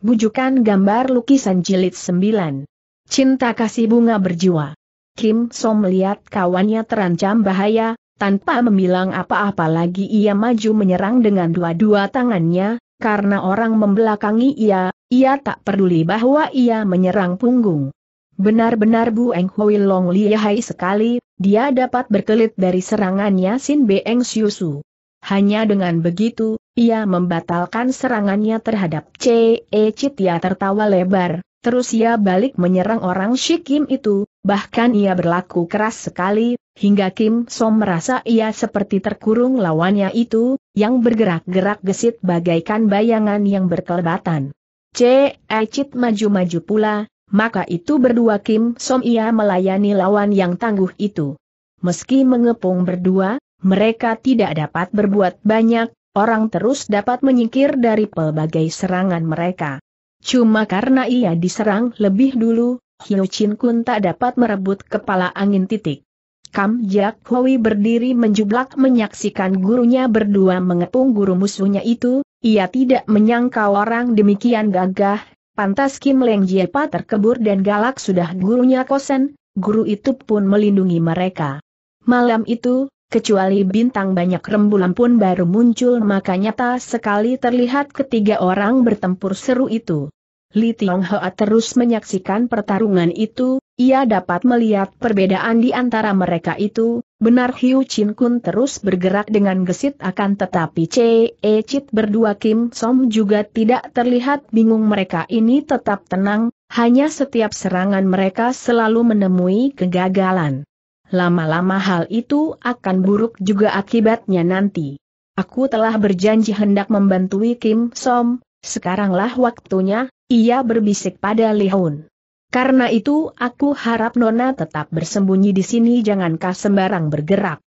Bujukan gambar lukisan jilid 9. Cinta kasih bunga berjiwa. Kim So melihat kawannya terancam bahaya, tanpa membilang apa-apa lagi ia maju menyerang dengan dua-dua tangannya, karena orang membelakangi ia, ia tak peduli bahwa ia menyerang punggung. Benar-benar Bu Eng Hui Long lihai sekali, dia dapat berkelit dari serangannya Sin Beng Siusu. Hanya dengan begitu, ia membatalkan serangannya terhadap C.E. Citya tertawa lebar, terus ia balik menyerang orang Shikim itu, bahkan ia berlaku keras sekali, hingga Kim Som merasa ia seperti terkurung lawannya itu, yang bergerak-gerak gesit bagaikan bayangan yang berkelebatan. C.E. Cit maju-maju pula, maka itu berdua Kim Som ia melayani lawan yang tangguh itu. Meski mengepung berdua, mereka tidak dapat berbuat banyak, orang terus dapat menyingkir dari pelbagai serangan mereka. Cuma karena ia diserang lebih dulu, Hyo Chin Kun tak dapat merebut kepala angin titik. Kam Jak Hoi berdiri menjublak menyaksikan gurunya berdua mengepung guru musuhnya itu, ia tidak menyangka orang demikian gagah, pantas Kim Leng Jiepa terkebur dan galak sudah gurunya kosen, guru itu pun melindungi mereka. Malam itu, kecuali bintang banyak rembulan pun baru muncul maka nyata sekali terlihat ketiga orang bertempur seru itu. Li Tiong Hoa terus menyaksikan pertarungan itu, ia dapat melihat perbedaan di antara mereka itu, benar Hiu Chin Kun terus bergerak dengan gesit akan tetapi C. E Chit berdua Kim Som juga tidak terlihat bingung mereka ini tetap tenang, hanya setiap serangan mereka selalu menemui kegagalan lama-lama hal itu akan buruk juga akibatnya nanti. Aku telah berjanji hendak membantu Kim Som, sekaranglah waktunya, ia berbisik pada Li Hun. Karena itu aku harap Nona tetap bersembunyi di sini jangankah sembarang bergerak.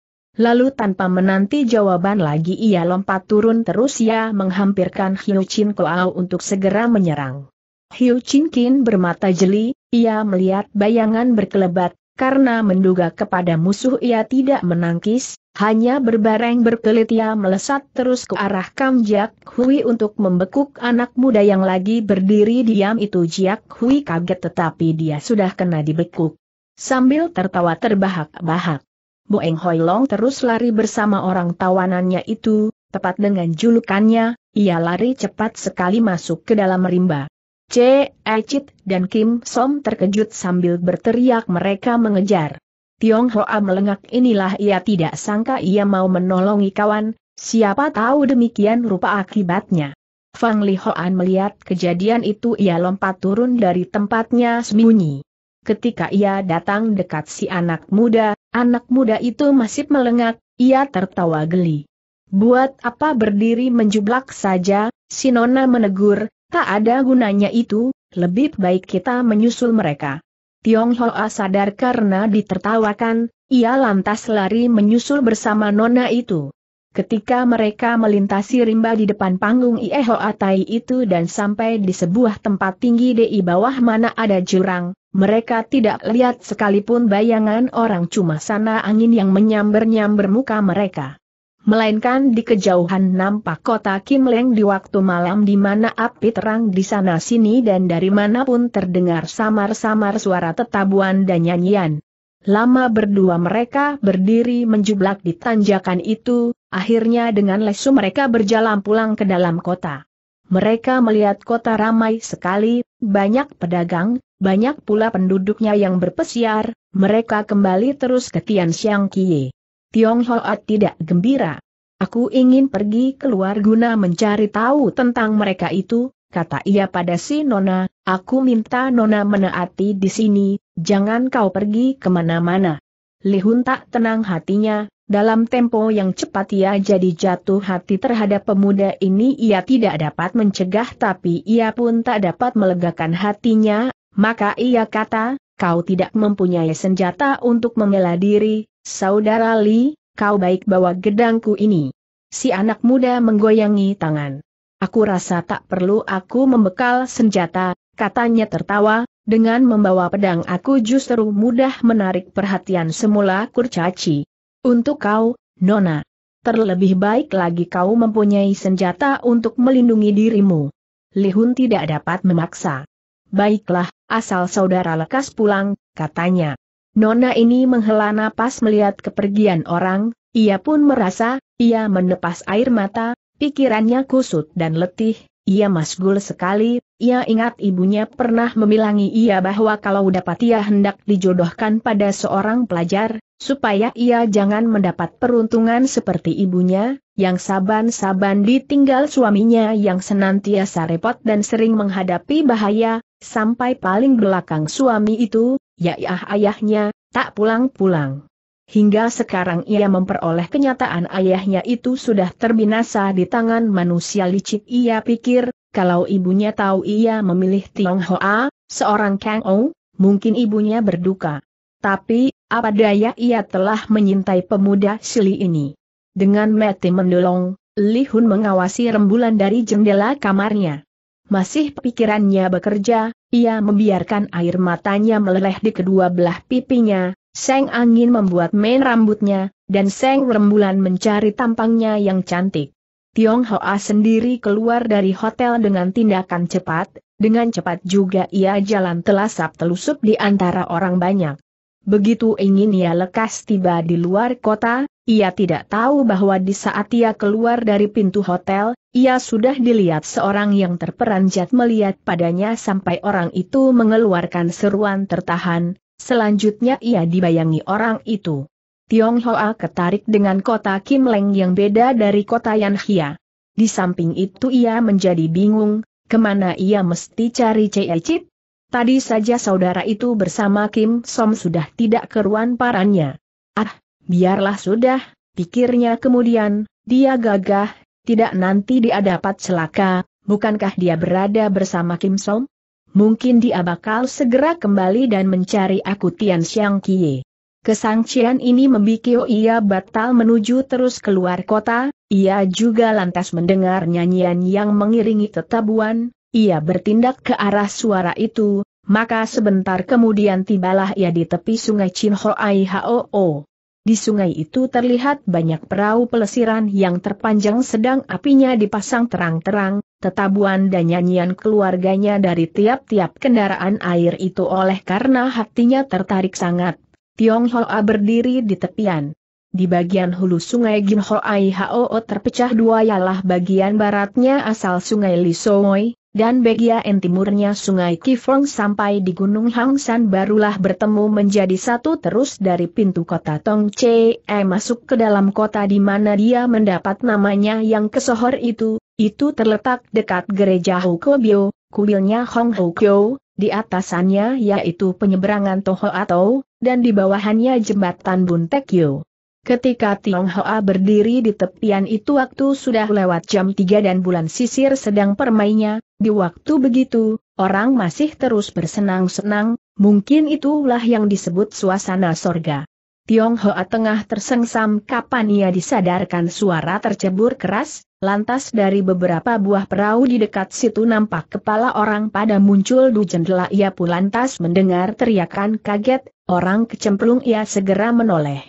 Lalu tanpa menanti jawaban lagi ia lompat turun terus ia menghampirkan Hiu Chin Koao untuk segera menyerang. Hiu Chin Kin bermata jeli, ia melihat bayangan berkelebat, karena menduga kepada musuh ia tidak menangkis, hanya berbareng berkelit ia melesat terus ke arah Kam Jiak Hui untuk membekuk anak muda yang lagi berdiri diam itu Jiak Hui kaget tetapi dia sudah kena dibekuk. Sambil tertawa terbahak-bahak. Boeng Hoi Long terus lari bersama orang tawanannya itu, tepat dengan julukannya, ia lari cepat sekali masuk ke dalam rimba. C. Echit dan Kim Som terkejut sambil berteriak mereka mengejar. Tiong Hoa melengak inilah ia tidak sangka ia mau menolongi kawan, siapa tahu demikian rupa akibatnya. Fang Li Hoan melihat kejadian itu ia lompat turun dari tempatnya sembunyi. Ketika ia datang dekat si anak muda, anak muda itu masih melengak, ia tertawa geli. Buat apa berdiri menjublak saja, si Nona menegur, Tak ada gunanya itu, lebih baik kita menyusul mereka. Tiong Hoa sadar karena ditertawakan, ia lantas lari menyusul bersama nona itu. Ketika mereka melintasi rimba di depan panggung Ieho Atai itu dan sampai di sebuah tempat tinggi di bawah mana ada jurang, mereka tidak lihat sekalipun bayangan orang cuma sana angin yang menyamber-nyamber muka mereka melainkan di kejauhan nampak kota Kim Leng di waktu malam di mana api terang di sana-sini dan dari manapun terdengar samar-samar suara tetabuan dan nyanyian. Lama berdua mereka berdiri menjublak di tanjakan itu, akhirnya dengan lesu mereka berjalan pulang ke dalam kota. Mereka melihat kota ramai sekali, banyak pedagang, banyak pula penduduknya yang berpesiar, mereka kembali terus ke Tian Xiang Kie. Tiong Hoat tidak gembira. Aku ingin pergi keluar guna mencari tahu tentang mereka itu, kata ia pada si Nona, aku minta Nona menaati di sini, jangan kau pergi kemana-mana. Lihun tak tenang hatinya, dalam tempo yang cepat ia jadi jatuh hati terhadap pemuda ini ia tidak dapat mencegah tapi ia pun tak dapat melegakan hatinya, maka ia kata, kau tidak mempunyai senjata untuk membela diri, Saudara Li, kau baik bawa gedangku ini. Si anak muda menggoyangi tangan. Aku rasa tak perlu aku membekal senjata, katanya tertawa, dengan membawa pedang aku justru mudah menarik perhatian semula kurcaci. Untuk kau, Nona. Terlebih baik lagi kau mempunyai senjata untuk melindungi dirimu. Lihun tidak dapat memaksa. Baiklah, asal saudara lekas pulang, katanya. Nona ini menghela napas melihat kepergian orang, ia pun merasa, ia menepas air mata, pikirannya kusut dan letih, ia masgul sekali, ia ingat ibunya pernah memilangi ia bahwa kalau dapat ia hendak dijodohkan pada seorang pelajar, supaya ia jangan mendapat peruntungan seperti ibunya, yang saban-saban ditinggal suaminya yang senantiasa repot dan sering menghadapi bahaya, sampai paling belakang suami itu, yaiah ya, ayahnya, tak pulang-pulang. Hingga sekarang ia memperoleh kenyataan ayahnya itu sudah terbinasa di tangan manusia licik ia pikir, kalau ibunya tahu ia memilih Tionghoa, seorang Kang Ong, mungkin ibunya berduka. Tapi, apa daya ia telah menyintai pemuda Sili ini. Dengan mati mendolong, Li Hun mengawasi rembulan dari jendela kamarnya. Masih pikirannya bekerja, ia membiarkan air matanya meleleh di kedua belah pipinya, seng angin membuat main rambutnya, dan seng rembulan mencari tampangnya yang cantik. Tiong Hoa sendiri keluar dari hotel dengan tindakan cepat, dengan cepat juga ia jalan telasap telusup di antara orang banyak. Begitu ingin ia lekas tiba di luar kota, ia tidak tahu bahwa di saat ia keluar dari pintu hotel, ia sudah dilihat seorang yang terperanjat melihat padanya sampai orang itu mengeluarkan seruan tertahan, selanjutnya ia dibayangi orang itu. Tionghoa ketarik dengan kota Kim Leng yang beda dari kota Yan Yanhia. Di samping itu ia menjadi bingung, kemana ia mesti cari Chit? Tadi saja saudara itu bersama Kim Som sudah tidak keruan parannya. Ah, biarlah sudah, pikirnya kemudian, dia gagah, tidak nanti dia dapat celaka, bukankah dia berada bersama Kim Som? Mungkin dia bakal segera kembali dan mencari aku Tian Xiang Kie. Kesangcian ini membikio ia batal menuju terus keluar kota, ia juga lantas mendengar nyanyian yang mengiringi tetabuan, ia bertindak ke arah suara itu, maka sebentar kemudian tibalah ia di tepi sungai Chinhoai Hoo. Di sungai itu terlihat banyak perahu pelesiran yang terpanjang sedang apinya dipasang terang-terang, tetabuan dan nyanyian keluarganya dari tiap-tiap kendaraan air itu oleh karena hatinya tertarik sangat. Tionghoa berdiri di tepian. Di bagian hulu sungai Ginhoai Hoo terpecah dua ialah bagian baratnya asal sungai Lisoi, dan bagian timurnya Sungai Kifeng sampai di Gunung Hangsan barulah bertemu menjadi satu terus dari pintu kota Tong Che Tongye-e eh, masuk ke dalam kota di mana dia mendapat namanya yang kesohor itu, itu terletak dekat gereja Hukobyo, kuilnya Hong Hukyo, di atasannya yaitu penyeberangan Toho atau, dan di bawahannya jembatan Buntekyo. Ketika Tiong Hoa berdiri di tepian itu waktu sudah lewat jam 3 dan bulan sisir sedang permainnya. di waktu begitu, orang masih terus bersenang-senang, mungkin itulah yang disebut suasana sorga. Hoa tengah tersengsam kapan ia disadarkan suara tercebur keras, lantas dari beberapa buah perahu di dekat situ nampak kepala orang pada muncul di jendela ia pun lantas mendengar teriakan kaget, orang kecemplung ia segera menoleh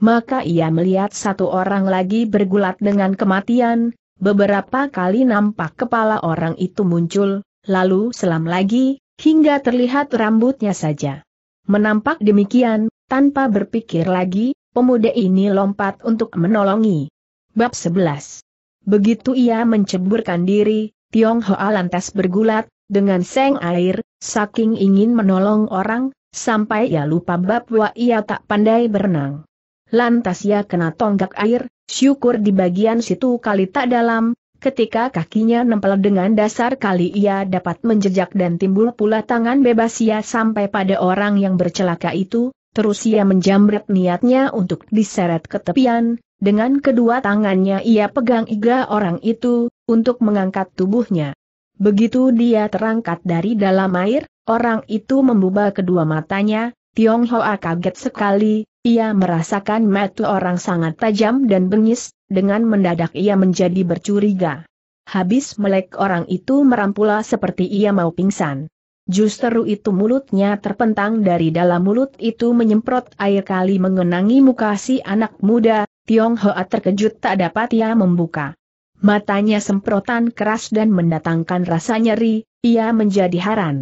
maka ia melihat satu orang lagi bergulat dengan kematian, beberapa kali nampak kepala orang itu muncul, lalu selam lagi, hingga terlihat rambutnya saja. Menampak demikian, tanpa berpikir lagi, pemuda ini lompat untuk menolongi. Bab 11 Begitu ia menceburkan diri, Tiong Hoa lantas bergulat, dengan seng air, saking ingin menolong orang, sampai ia lupa bab bahwa ia tak pandai berenang lantas ia kena tonggak air, syukur di bagian situ kali tak dalam, ketika kakinya nempel dengan dasar kali ia dapat menjejak dan timbul pula tangan bebas ia sampai pada orang yang bercelaka itu, terus ia menjamret niatnya untuk diseret ke tepian, dengan kedua tangannya ia pegang iga orang itu, untuk mengangkat tubuhnya. Begitu dia terangkat dari dalam air, orang itu membuka kedua matanya, Tiong Tionghoa kaget sekali, ia merasakan metu orang sangat tajam dan bengis, dengan mendadak ia menjadi bercuriga. Habis melek orang itu merampula seperti ia mau pingsan. Justru itu mulutnya terpentang dari dalam mulut itu menyemprot air kali mengenangi muka si anak muda, Tiong Tionghoa terkejut tak dapat ia membuka. Matanya semprotan keras dan mendatangkan rasa nyeri, ia menjadi haran.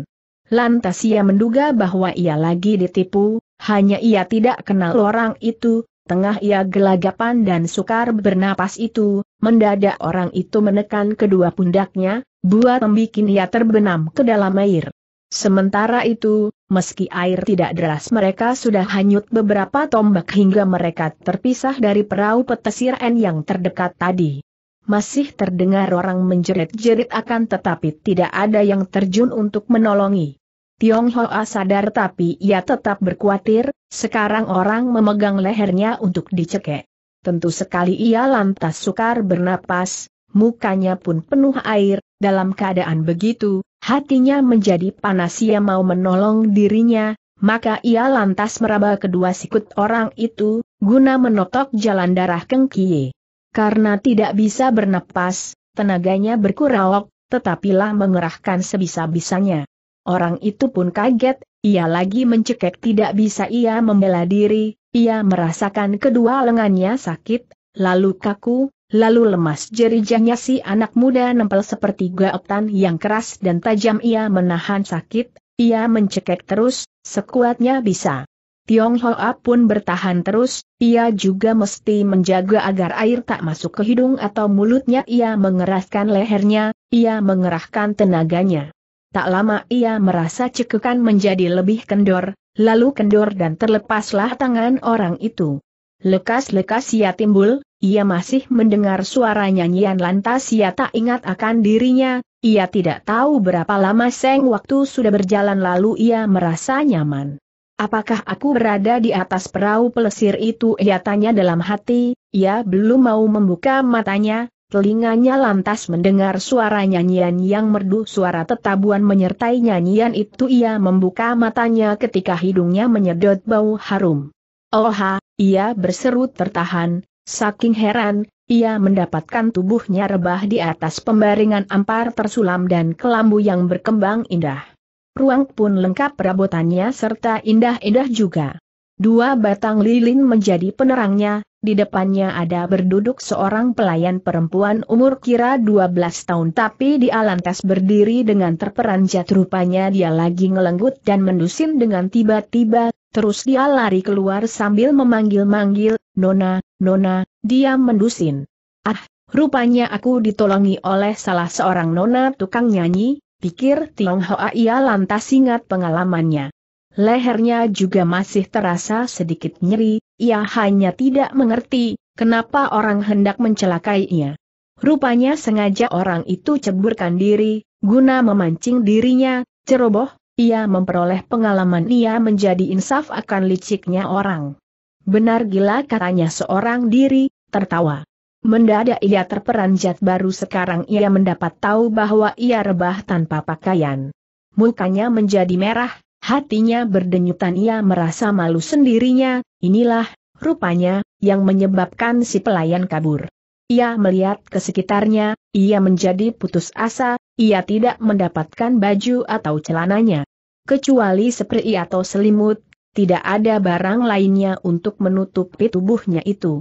Lantas ia menduga bahwa ia lagi ditipu, hanya ia tidak kenal orang itu, tengah ia gelagapan dan sukar bernapas itu, mendadak orang itu menekan kedua pundaknya, buat membuat ia terbenam ke dalam air. Sementara itu, meski air tidak deras mereka sudah hanyut beberapa tombak hingga mereka terpisah dari perahu petesir N yang terdekat tadi. Masih terdengar orang menjerit-jerit akan tetapi tidak ada yang terjun untuk menolongi. Tiong Hoa sadar tapi ia tetap berkuatir, sekarang orang memegang lehernya untuk dicekek. Tentu sekali ia lantas sukar bernapas, mukanya pun penuh air, dalam keadaan begitu, hatinya menjadi panas ia mau menolong dirinya, maka ia lantas meraba kedua sikut orang itu, guna menotok jalan darah kengkie. Karena tidak bisa bernapas, tenaganya berkurang, tetapilah mengerahkan sebisa-bisanya. Orang itu pun kaget, ia lagi mencekek tidak bisa ia membela diri, ia merasakan kedua lengannya sakit, lalu kaku, lalu lemas jerijahnya si anak muda nempel seperti gaotan yang keras dan tajam ia menahan sakit, ia mencekek terus, sekuatnya bisa. Tiong Hoa pun bertahan terus, ia juga mesti menjaga agar air tak masuk ke hidung atau mulutnya ia mengeraskan lehernya, ia mengerahkan tenaganya tak lama ia merasa cekukan menjadi lebih kendor, lalu kendor dan terlepaslah tangan orang itu. Lekas-lekas ia timbul, ia masih mendengar suara nyanyian lantas ia tak ingat akan dirinya, ia tidak tahu berapa lama seng waktu sudah berjalan lalu ia merasa nyaman. Apakah aku berada di atas perahu pelesir itu ia tanya dalam hati, ia belum mau membuka matanya, telinganya lantas mendengar suara nyanyian yang merdu suara tetabuan menyertai nyanyian itu ia membuka matanya ketika hidungnya menyedot bau harum. Oha, ia berseru tertahan, saking heran, ia mendapatkan tubuhnya rebah di atas pembaringan ampar tersulam dan kelambu yang berkembang indah. Ruang pun lengkap perabotannya serta indah-indah juga. Dua batang lilin menjadi penerangnya, di depannya ada berduduk seorang pelayan perempuan umur kira 12 tahun tapi di alantes berdiri dengan terperanjat rupanya dia lagi ngelenggut dan mendusin dengan tiba-tiba, terus dia lari keluar sambil memanggil-manggil, Nona, Nona, dia mendusin. Ah, rupanya aku ditolongi oleh salah seorang Nona tukang nyanyi, pikir Tiong Hoa ia lantas ingat pengalamannya. Lehernya juga masih terasa sedikit nyeri, ia hanya tidak mengerti, kenapa orang hendak mencelakainya. Rupanya sengaja orang itu ceburkan diri, guna memancing dirinya, ceroboh, ia memperoleh pengalaman ia menjadi insaf akan liciknya orang. Benar gila katanya seorang diri, tertawa. Mendadak ia terperanjat baru sekarang ia mendapat tahu bahwa ia rebah tanpa pakaian. Mukanya menjadi merah, Hatinya berdenyutan ia merasa malu sendirinya, inilah, rupanya, yang menyebabkan si pelayan kabur. Ia melihat ke sekitarnya, ia menjadi putus asa, ia tidak mendapatkan baju atau celananya. Kecuali seperti atau selimut, tidak ada barang lainnya untuk menutupi tubuhnya itu.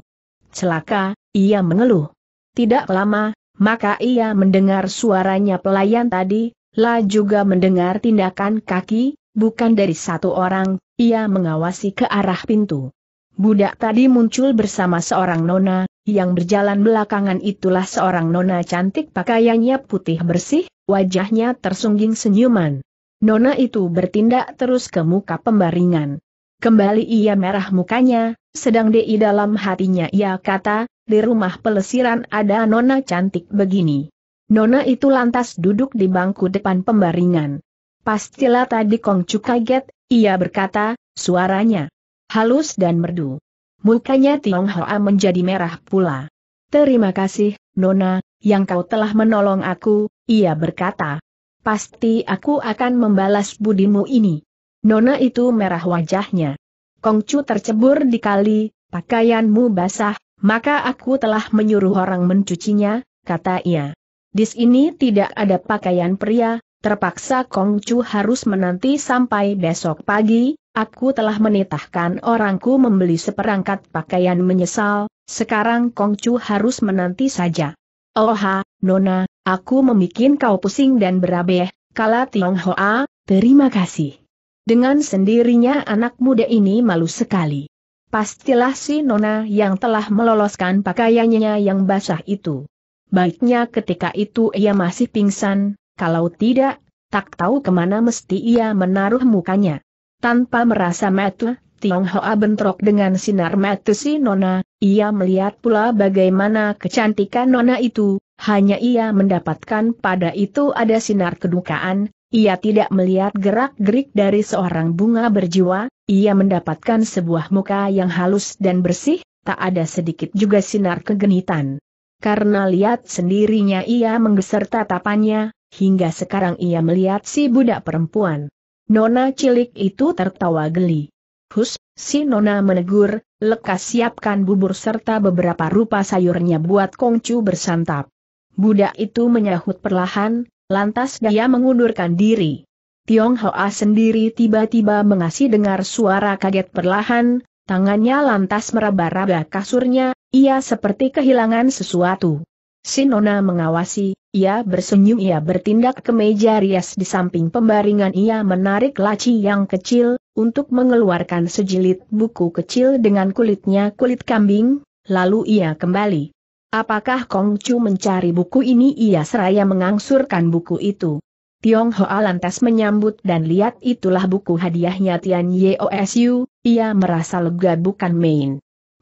Celaka, ia mengeluh. Tidak lama, maka ia mendengar suaranya pelayan tadi, lah juga mendengar tindakan kaki, bukan dari satu orang, ia mengawasi ke arah pintu. Budak tadi muncul bersama seorang nona, yang berjalan belakangan itulah seorang nona cantik pakaiannya putih bersih, wajahnya tersungging senyuman. Nona itu bertindak terus ke muka pembaringan. Kembali ia merah mukanya, sedang di dalam hatinya ia kata, di rumah pelesiran ada nona cantik begini. Nona itu lantas duduk di bangku depan pembaringan. Pastilah tadi Kongcu kaget, ia berkata, suaranya halus dan merdu. Mukanya Tiong Hoa menjadi merah pula. Terima kasih, Nona, yang kau telah menolong aku, ia berkata. Pasti aku akan membalas budimu ini. Nona itu merah wajahnya. Kongcu tercebur di kali, pakaianmu basah, maka aku telah menyuruh orang mencucinya, kata ia. Di sini tidak ada pakaian pria, Terpaksa Kong Chu harus menanti sampai besok pagi, aku telah menitahkan orangku membeli seperangkat pakaian menyesal, sekarang Kong Chu harus menanti saja. Oha, Nona, aku memikin kau pusing dan berabeh, kala Tiong Hoa, terima kasih. Dengan sendirinya anak muda ini malu sekali. Pastilah si Nona yang telah meloloskan pakaiannya yang basah itu. Baiknya ketika itu ia masih pingsan, kalau tidak, tak tahu kemana mesti ia menaruh mukanya. Tanpa merasa metu, Tiong Hoa bentrok dengan sinar metu si Nona, ia melihat pula bagaimana kecantikan Nona itu, hanya ia mendapatkan pada itu ada sinar kedukaan, ia tidak melihat gerak-gerik dari seorang bunga berjiwa, ia mendapatkan sebuah muka yang halus dan bersih, tak ada sedikit juga sinar kegenitan. Karena lihat sendirinya ia menggeser tatapannya, Hingga sekarang ia melihat si budak perempuan. Nona cilik itu tertawa geli. Hus, si Nona menegur, lekas siapkan bubur serta beberapa rupa sayurnya buat Kongcu bersantap. Budak itu menyahut perlahan, lantas dia mengundurkan diri. Tiong Hoa sendiri tiba-tiba mengasih dengar suara kaget perlahan, tangannya lantas meraba-raba kasurnya, ia seperti kehilangan sesuatu. Sinona mengawasi, ia bersenyum ia bertindak ke meja rias di samping pembaringan ia menarik laci yang kecil, untuk mengeluarkan sejilid buku kecil dengan kulitnya kulit kambing, lalu ia kembali. Apakah Kong Chu mencari buku ini ia seraya mengangsurkan buku itu. Tiong Hoa lantas menyambut dan lihat itulah buku hadiahnya Tian Yeosu, ia merasa lega bukan main.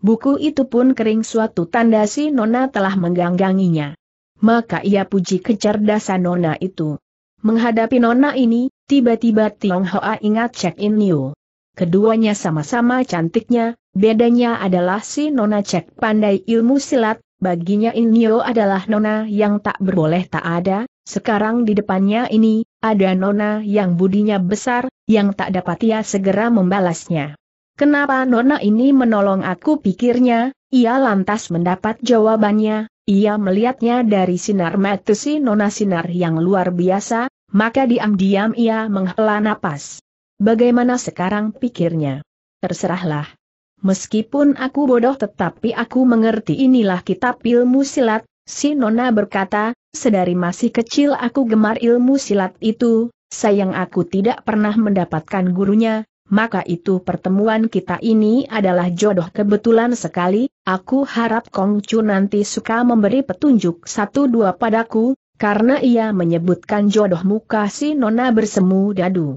Buku itu pun kering suatu tanda si Nona telah menggangganginya. Maka ia puji kecerdasan Nona itu. Menghadapi Nona ini, tiba-tiba Tiong Hoa ingat Cek in Niu. Keduanya sama-sama cantiknya, bedanya adalah si Nona cek pandai ilmu silat, baginya Inyo adalah Nona yang tak berboleh tak ada, sekarang di depannya ini, ada Nona yang budinya besar, yang tak dapat ia segera membalasnya. Kenapa Nona ini menolong aku pikirnya, ia lantas mendapat jawabannya, ia melihatnya dari sinar mata si Nona sinar yang luar biasa, maka diam-diam ia menghela napas. Bagaimana sekarang pikirnya? Terserahlah. Meskipun aku bodoh tetapi aku mengerti inilah kitab ilmu silat, si Nona berkata, sedari masih kecil aku gemar ilmu silat itu, sayang aku tidak pernah mendapatkan gurunya, maka itu pertemuan kita ini adalah jodoh kebetulan sekali, aku harap Kong nanti suka memberi petunjuk satu dua padaku, karena ia menyebutkan jodoh muka si Nona bersemu dadu.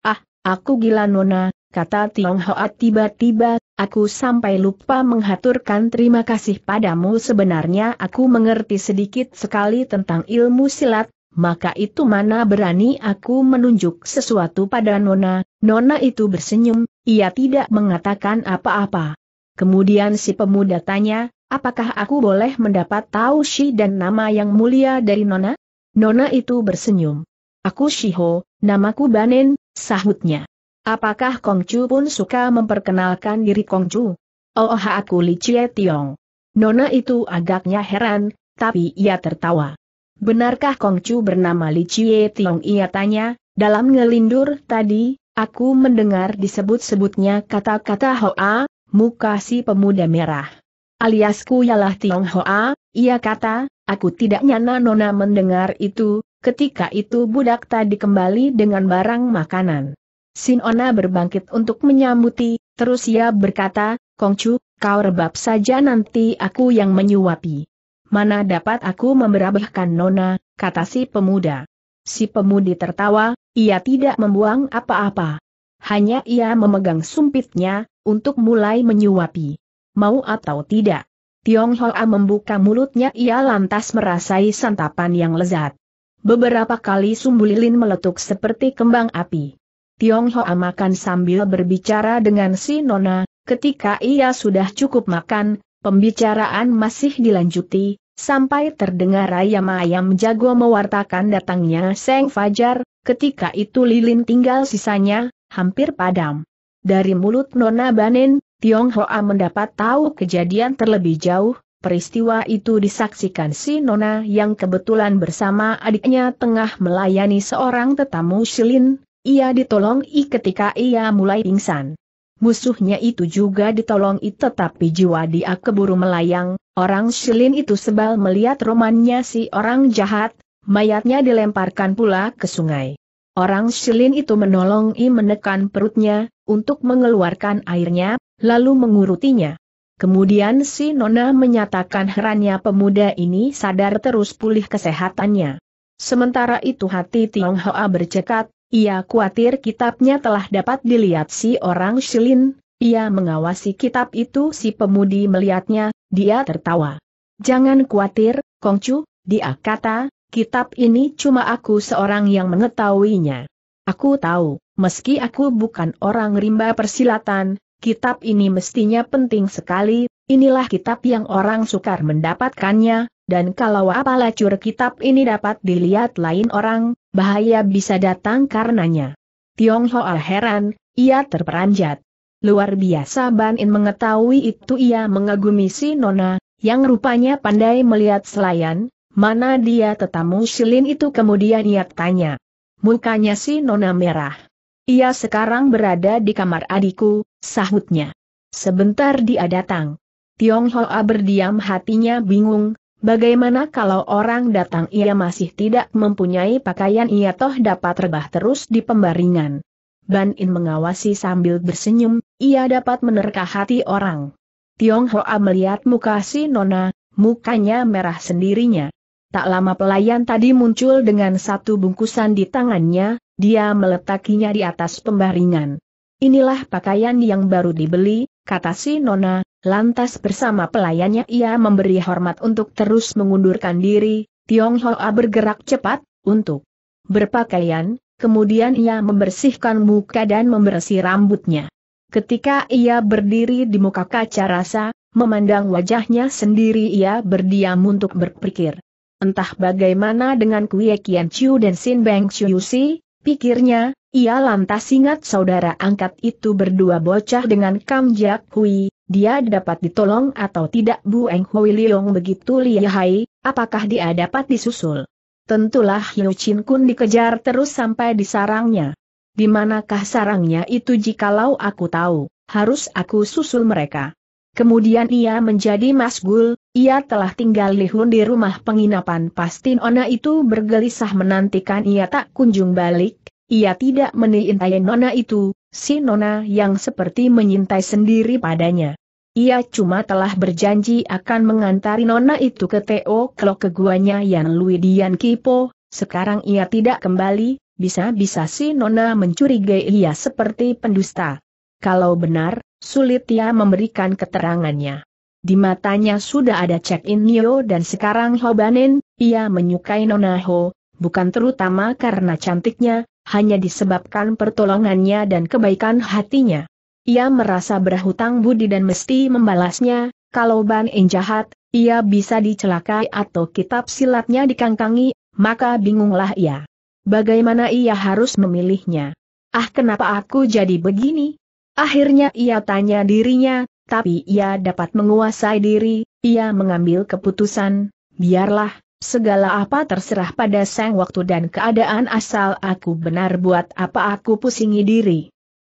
Ah, aku gila Nona, kata Tiong Hoa tiba-tiba, aku sampai lupa menghaturkan terima kasih padamu sebenarnya aku mengerti sedikit sekali tentang ilmu silat, maka itu mana berani aku menunjuk sesuatu pada Nona, Nona itu bersenyum, ia tidak mengatakan apa-apa. Kemudian si pemuda tanya, apakah aku boleh mendapat tahu si dan nama yang mulia dari Nona? Nona itu bersenyum. Aku Shiho, namaku Banen, sahutnya. Apakah Kongcu pun suka memperkenalkan diri Kongcu? Oh aku Li Chie Tiong. Nona itu agaknya heran, tapi ia tertawa. Benarkah Kongcu bernama Li Chie Tiong ia tanya, dalam ngelindur tadi, Aku mendengar disebut-sebutnya kata-kata Hoa, muka si pemuda merah. Aliasku ialah Tiong Hoa, ia kata, aku tidak nyana nona mendengar itu, ketika itu budak tadi kembali dengan barang makanan. Sinona berbangkit untuk menyambuti, terus ia berkata, Kongcu, kau rebab saja nanti aku yang menyuapi. Mana dapat aku memberabahkan Nona, kata si pemuda. Si pemudi tertawa, ia tidak membuang apa-apa. Hanya ia memegang sumpitnya, untuk mulai menyuapi. Mau atau tidak. Tiong Hoa membuka mulutnya ia lantas merasai santapan yang lezat. Beberapa kali sumbulilin meletuk seperti kembang api. Tiong Hoa makan sambil berbicara dengan si Nona, ketika ia sudah cukup makan, pembicaraan masih dilanjuti, sampai terdengar ayam-ayam jago mewartakan datangnya Seng Fajar, Ketika itu lilin tinggal sisanya, hampir padam. Dari mulut Nona Banen, Tiong Hoa mendapat tahu kejadian terlebih jauh, peristiwa itu disaksikan si Nona yang kebetulan bersama adiknya tengah melayani seorang tetamu Shilin, ia ditolong I ketika ia mulai pingsan. Musuhnya itu juga ditolong I tetapi jiwa dia keburu melayang, orang Shilin itu sebal melihat romannya si orang jahat, mayatnya dilemparkan pula ke sungai. Orang Shilin itu menolong I menekan perutnya, untuk mengeluarkan airnya, lalu mengurutinya. Kemudian si Nona menyatakan herannya pemuda ini sadar terus pulih kesehatannya. Sementara itu hati Tionghoa bercekat, ia khawatir kitabnya telah dapat dilihat si orang Shilin, ia mengawasi kitab itu si pemudi melihatnya, dia tertawa. Jangan khawatir, Kongcu, dia kata, kitab ini cuma aku seorang yang mengetahuinya. Aku tahu, meski aku bukan orang rimba persilatan, kitab ini mestinya penting sekali, inilah kitab yang orang sukar mendapatkannya, dan kalau cur kitab ini dapat dilihat lain orang, bahaya bisa datang karenanya. Tiong Hoa heran, ia terperanjat. Luar biasa Ban In mengetahui itu ia mengagumi si Nona, yang rupanya pandai melihat selayan, Mana dia tetamu Silin itu kemudian ia tanya. Mukanya si Nona merah. Ia sekarang berada di kamar adikku, sahutnya. Sebentar dia datang. Tiong Hoa berdiam hatinya bingung, bagaimana kalau orang datang ia masih tidak mempunyai pakaian ia toh dapat rebah terus di pembaringan. Ban In mengawasi sambil bersenyum, ia dapat menerka hati orang. Tiong Hoa melihat muka si Nona, mukanya merah sendirinya. Tak lama pelayan tadi muncul dengan satu bungkusan di tangannya, dia meletakinya di atas pembaringan. Inilah pakaian yang baru dibeli, kata si Nona, lantas bersama pelayannya ia memberi hormat untuk terus mengundurkan diri, Tiong Hoa bergerak cepat, untuk berpakaian, kemudian ia membersihkan muka dan membersih rambutnya. Ketika ia berdiri di muka kaca rasa, memandang wajahnya sendiri ia berdiam untuk berpikir. Entah bagaimana dengan Kue Kian Chiu dan Sin Beng Chiu Si, pikirnya, ia lantas ingat saudara angkat itu berdua bocah dengan Kam Jiak Hui, dia dapat ditolong atau tidak Bu Eng Hui Leong begitu lihai, apakah dia dapat disusul? Tentulah Hiu Chin Kun dikejar terus sampai di sarangnya. Di manakah sarangnya itu jikalau aku tahu, harus aku susul mereka. Kemudian ia menjadi masgul, ia telah tinggal Lihun di rumah penginapan Pasti nona itu bergelisah menantikan ia tak kunjung balik, ia tidak menintai Nona itu, si Nona yang seperti menyintai sendiri padanya. Ia cuma telah berjanji akan mengantari Nona itu ke Teo Klo ke guanya yang Dian Kipo, sekarang ia tidak kembali, bisa-bisa si Nona mencurigai ia seperti pendusta. Kalau benar, sulit ia memberikan keterangannya. Di matanya sudah ada check-in Nio dan sekarang Hobanin, ia menyukai Nona Ho, bukan terutama karena cantiknya, hanya disebabkan pertolongannya dan kebaikan hatinya. Ia merasa berhutang budi dan mesti membalasnya, kalau Ban In jahat, ia bisa dicelakai atau kitab silatnya dikangkangi, maka bingunglah ia. Bagaimana ia harus memilihnya? Ah kenapa aku jadi begini? Akhirnya ia tanya dirinya, tapi ia dapat menguasai diri, ia mengambil keputusan, biarlah, segala apa terserah pada sang waktu dan keadaan asal aku benar buat apa aku pusingi diri.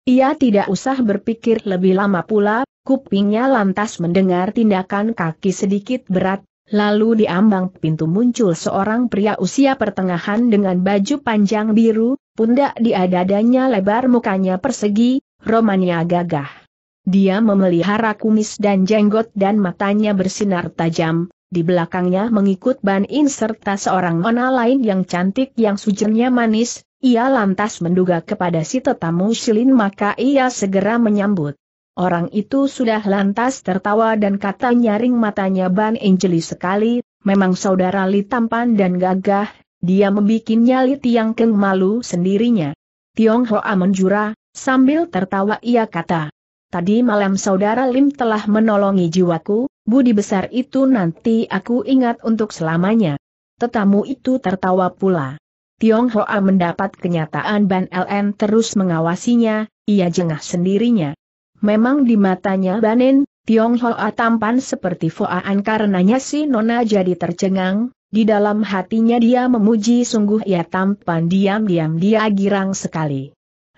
Ia tidak usah berpikir lebih lama pula, kupingnya lantas mendengar tindakan kaki sedikit berat, lalu di ambang pintu muncul seorang pria usia pertengahan dengan baju panjang biru, pundak di adadanya lebar mukanya persegi, romannya gagah. Dia memelihara kumis dan jenggot dan matanya bersinar tajam, di belakangnya mengikut Ban In serta seorang nona lain yang cantik yang sujurnya manis, ia lantas menduga kepada si tetamu Silin maka ia segera menyambut. Orang itu sudah lantas tertawa dan kata nyaring matanya Ban In jeli sekali, memang saudara Li tampan dan gagah, dia membuat nyali Tiang Keng malu sendirinya. Tiong Hoa menjura, sambil tertawa ia kata, tadi malam saudara Lim telah menolongi jiwaku, budi besar itu nanti aku ingat untuk selamanya. Tetamu itu tertawa pula. Tiong Hoa mendapat kenyataan Ban LN terus mengawasinya, ia jengah sendirinya. Memang di matanya Banin, Tiong Hoa tampan seperti Foaan karenanya si Nona jadi tercengang, di dalam hatinya dia memuji sungguh ia tampan diam-diam dia girang sekali.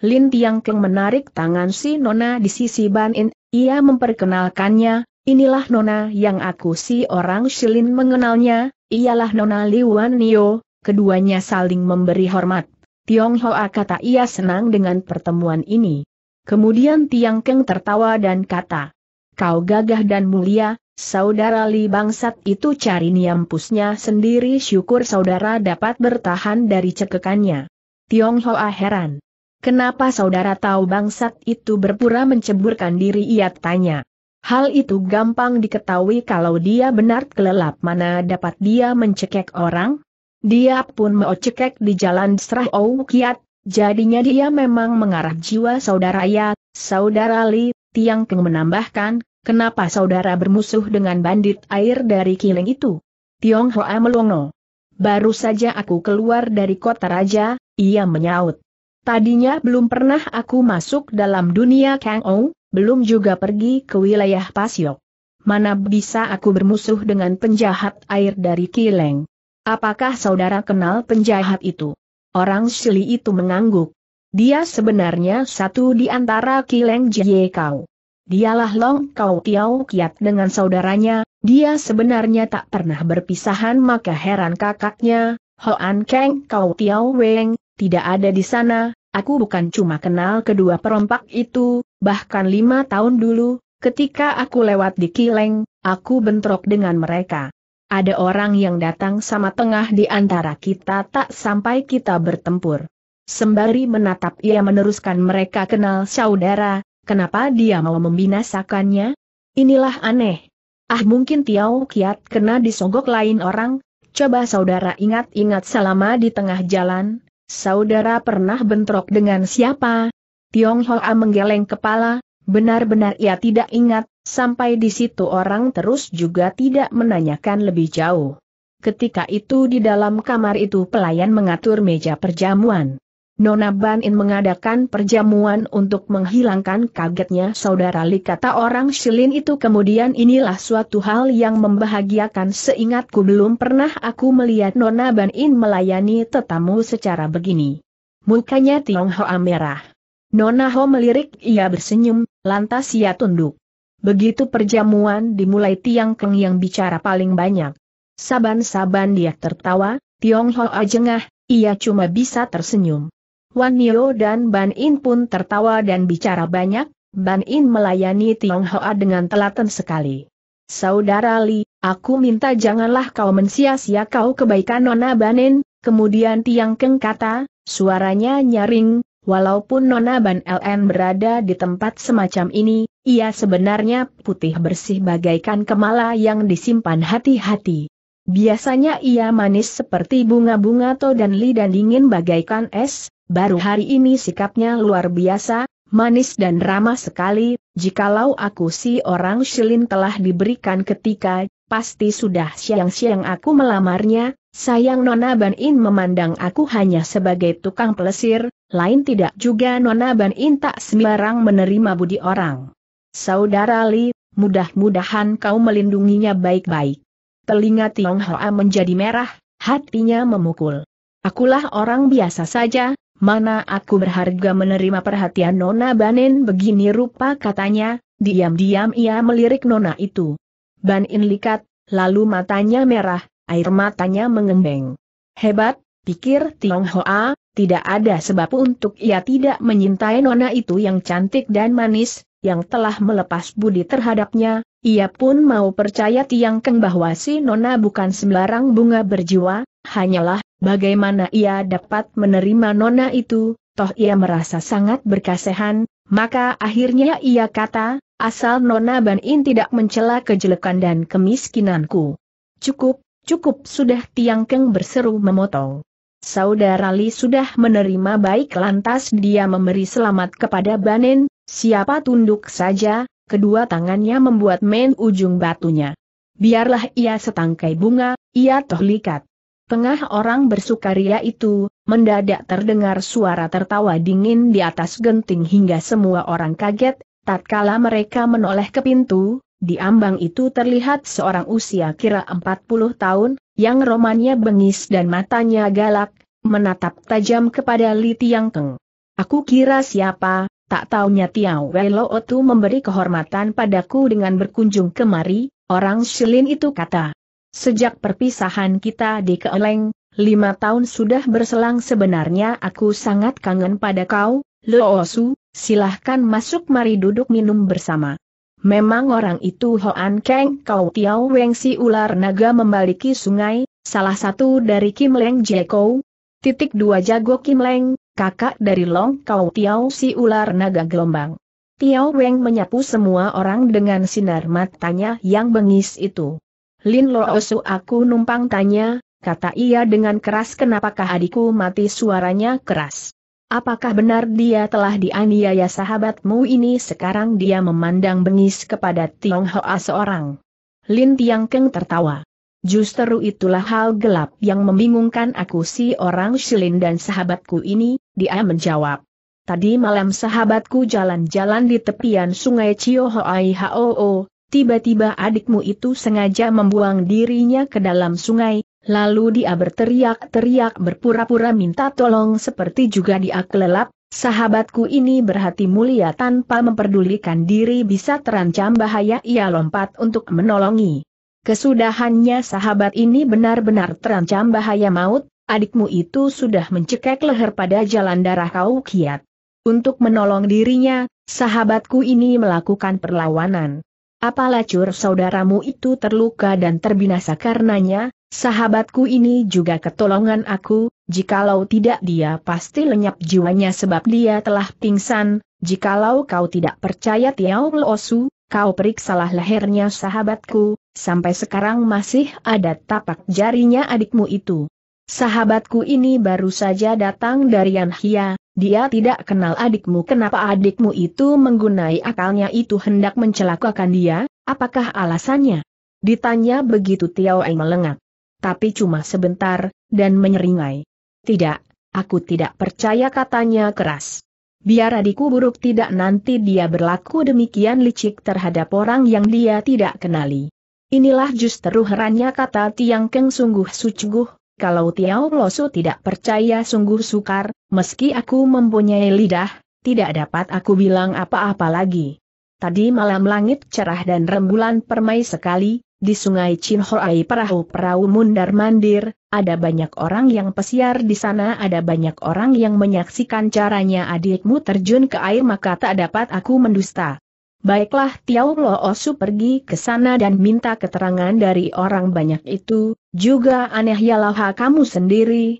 Lin Tiang Keng menarik tangan si Nona di sisi Ban In, ia memperkenalkannya, inilah Nona yang aku si orang Shilin mengenalnya, ialah Nona Liwan Nio, keduanya saling memberi hormat. Tionghoa kata ia senang dengan pertemuan ini. Kemudian Tiang Keng tertawa dan kata, Kau gagah dan mulia, saudara Li Bangsat itu cari niampusnya sendiri syukur saudara dapat bertahan dari cekekannya. Tionghoa heran. Kenapa saudara tahu bangsat itu berpura menceburkan diri ia tanya. Hal itu gampang diketahui kalau dia benar kelelap mana dapat dia mencekek orang? Dia pun mau cekek di jalan serah Oh Kiat, jadinya dia memang mengarah jiwa saudara ya, saudara Li, Tiang Keng menambahkan, kenapa saudara bermusuh dengan bandit air dari Kiling itu? Tiong Hoa melongo. Baru saja aku keluar dari kota raja, ia menyaut. Tadinya belum pernah aku masuk dalam dunia Kang Ou, belum juga pergi ke wilayah Pasyok. Mana bisa aku bermusuh dengan penjahat air dari Kileng? Apakah saudara kenal penjahat itu? Orang Shili itu mengangguk. Dia sebenarnya satu di antara Kileng Jie Kau. Dialah Long Kau Tiau Kiat dengan saudaranya, dia sebenarnya tak pernah berpisahan maka heran kakaknya, Hoan Kang Kau Tiau Weng, tidak ada di sana, aku bukan cuma kenal kedua perompak itu, bahkan lima tahun dulu, ketika aku lewat di Kileng, aku bentrok dengan mereka. Ada orang yang datang sama tengah di antara kita tak sampai kita bertempur. Sembari menatap ia meneruskan mereka kenal saudara, kenapa dia mau membinasakannya? Inilah aneh. Ah mungkin Tiau Kiat kena disogok lain orang, coba saudara ingat-ingat selama di tengah jalan, Saudara pernah bentrok dengan siapa? Tiong Hoa menggeleng kepala, benar-benar ia tidak ingat, sampai di situ orang terus juga tidak menanyakan lebih jauh. Ketika itu di dalam kamar itu pelayan mengatur meja perjamuan. Nona Banin mengadakan perjamuan untuk menghilangkan kagetnya saudara Li kata orang Shilin itu kemudian inilah suatu hal yang membahagiakan seingatku belum pernah aku melihat Nona Banin melayani tetamu secara begini. Mukanya Tiong Hoa merah. Nona Ho melirik ia bersenyum, lantas ia tunduk. Begitu perjamuan dimulai Tiang Keng yang bicara paling banyak. Saban-saban dia tertawa, Tiong Hoa jengah, ia cuma bisa tersenyum. Wan Nio dan Ban In pun tertawa dan bicara banyak, Ban In melayani Tiong Hoa dengan telaten sekali. Saudara Li, aku minta janganlah kau mensia-sia kau kebaikan Nona Banin. kemudian Tiang Keng kata, suaranya nyaring, Walaupun Nona Ban LN berada di tempat semacam ini, ia sebenarnya putih bersih bagaikan kemala yang disimpan hati-hati. Biasanya ia manis seperti bunga-bunga to dan Li dan dingin bagaikan es, baru hari ini sikapnya luar biasa, manis dan ramah sekali, jikalau aku si orang Shilin telah diberikan ketika, pasti sudah siang-siang aku melamarnya, sayang Nona Ban In memandang aku hanya sebagai tukang pelesir, lain tidak juga Nona Ban In tak sembarang menerima budi orang. Saudara Li, mudah-mudahan kau melindunginya baik-baik. Telinga Tiong Hoa menjadi merah, hatinya memukul. Akulah orang biasa saja, mana aku berharga menerima perhatian Nona Banin begini rupa katanya, diam-diam ia melirik Nona itu. Banin likat, lalu matanya merah, air matanya mengembeng. Hebat, pikir Tiong Hoa, tidak ada sebab untuk ia tidak menyintai Nona itu yang cantik dan manis, yang telah melepas budi terhadapnya, ia pun mau percaya Tiang Keng bahwa si Nona bukan sembarang bunga berjiwa, hanyalah Bagaimana ia dapat menerima nona itu, toh ia merasa sangat berkasehan, maka akhirnya ia kata, asal nona Ban tidak mencela kejelekan dan kemiskinanku. Cukup, cukup sudah Tiang Keng berseru memotong. Saudara Li sudah menerima baik lantas dia memberi selamat kepada Banin, siapa tunduk saja, kedua tangannya membuat main ujung batunya. Biarlah ia setangkai bunga, ia toh likat. Tengah orang bersukaria itu, mendadak terdengar suara tertawa dingin di atas genting hingga semua orang kaget, tatkala mereka menoleh ke pintu, di ambang itu terlihat seorang usia kira 40 tahun, yang romannya bengis dan matanya galak, menatap tajam kepada Li Tiangkeng. Aku kira siapa, tak taunya Tiao Welo Otu memberi kehormatan padaku dengan berkunjung kemari, orang Shilin itu kata. Sejak perpisahan kita di Keeleng, lima tahun sudah berselang sebenarnya aku sangat kangen pada kau, Loosu, silahkan masuk mari duduk minum bersama. Memang orang itu Hoan Keng Kau Tiau Weng si ular naga membaliki sungai, salah satu dari Kim Leng Jeko. Titik dua jago Kim Leng, kakak dari Long Kau Tiau si ular naga gelombang. Tiau Weng menyapu semua orang dengan sinar matanya yang bengis itu. Lin Lo Osu aku numpang tanya, kata ia dengan keras kenapakah adikku mati suaranya keras. Apakah benar dia telah dianiaya sahabatmu ini sekarang dia memandang bengis kepada Tiong Hoa seorang. Lin Tiang Keng tertawa. Justru itulah hal gelap yang membingungkan aku si orang Shilin dan sahabatku ini, dia menjawab. Tadi malam sahabatku jalan-jalan di tepian sungai Chiohoai Hoo, Tiba-tiba adikmu itu sengaja membuang dirinya ke dalam sungai, lalu dia berteriak-teriak berpura-pura minta tolong seperti juga dia kelelap, sahabatku ini berhati mulia tanpa memperdulikan diri bisa terancam bahaya ia lompat untuk menolongi. Kesudahannya sahabat ini benar-benar terancam bahaya maut, adikmu itu sudah mencekek leher pada jalan darah kau kiat. Untuk menolong dirinya, sahabatku ini melakukan perlawanan lacur saudaramu itu terluka dan terbinasa karenanya, sahabatku ini juga ketolongan aku, jikalau tidak dia pasti lenyap jiwanya sebab dia telah pingsan, jikalau kau tidak percaya Tiao Losu, kau periksalah lehernya sahabatku, sampai sekarang masih ada tapak jarinya adikmu itu. Sahabatku ini baru saja datang dari Yanhia, dia tidak kenal adikmu kenapa adikmu itu menggunai akalnya itu hendak mencelakakan dia, apakah alasannya? Ditanya begitu Tiao Ai melengak. Tapi cuma sebentar, dan menyeringai. Tidak, aku tidak percaya katanya keras. Biar adikku buruk tidak nanti dia berlaku demikian licik terhadap orang yang dia tidak kenali. Inilah justru herannya kata Tiang Keng sungguh sucuguh, kalau Tiau Losu tidak percaya sungguh sukar, meski aku mempunyai lidah, tidak dapat aku bilang apa-apa lagi. Tadi malam langit cerah dan rembulan permai sekali, di sungai Chinhoai perahu-perahu mundar-mandir, ada banyak orang yang pesiar di sana ada banyak orang yang menyaksikan caranya adikmu terjun ke air maka tak dapat aku mendusta. Baiklah lo osu pergi ke sana dan minta keterangan dari orang banyak itu, juga aneh yalah kamu sendiri,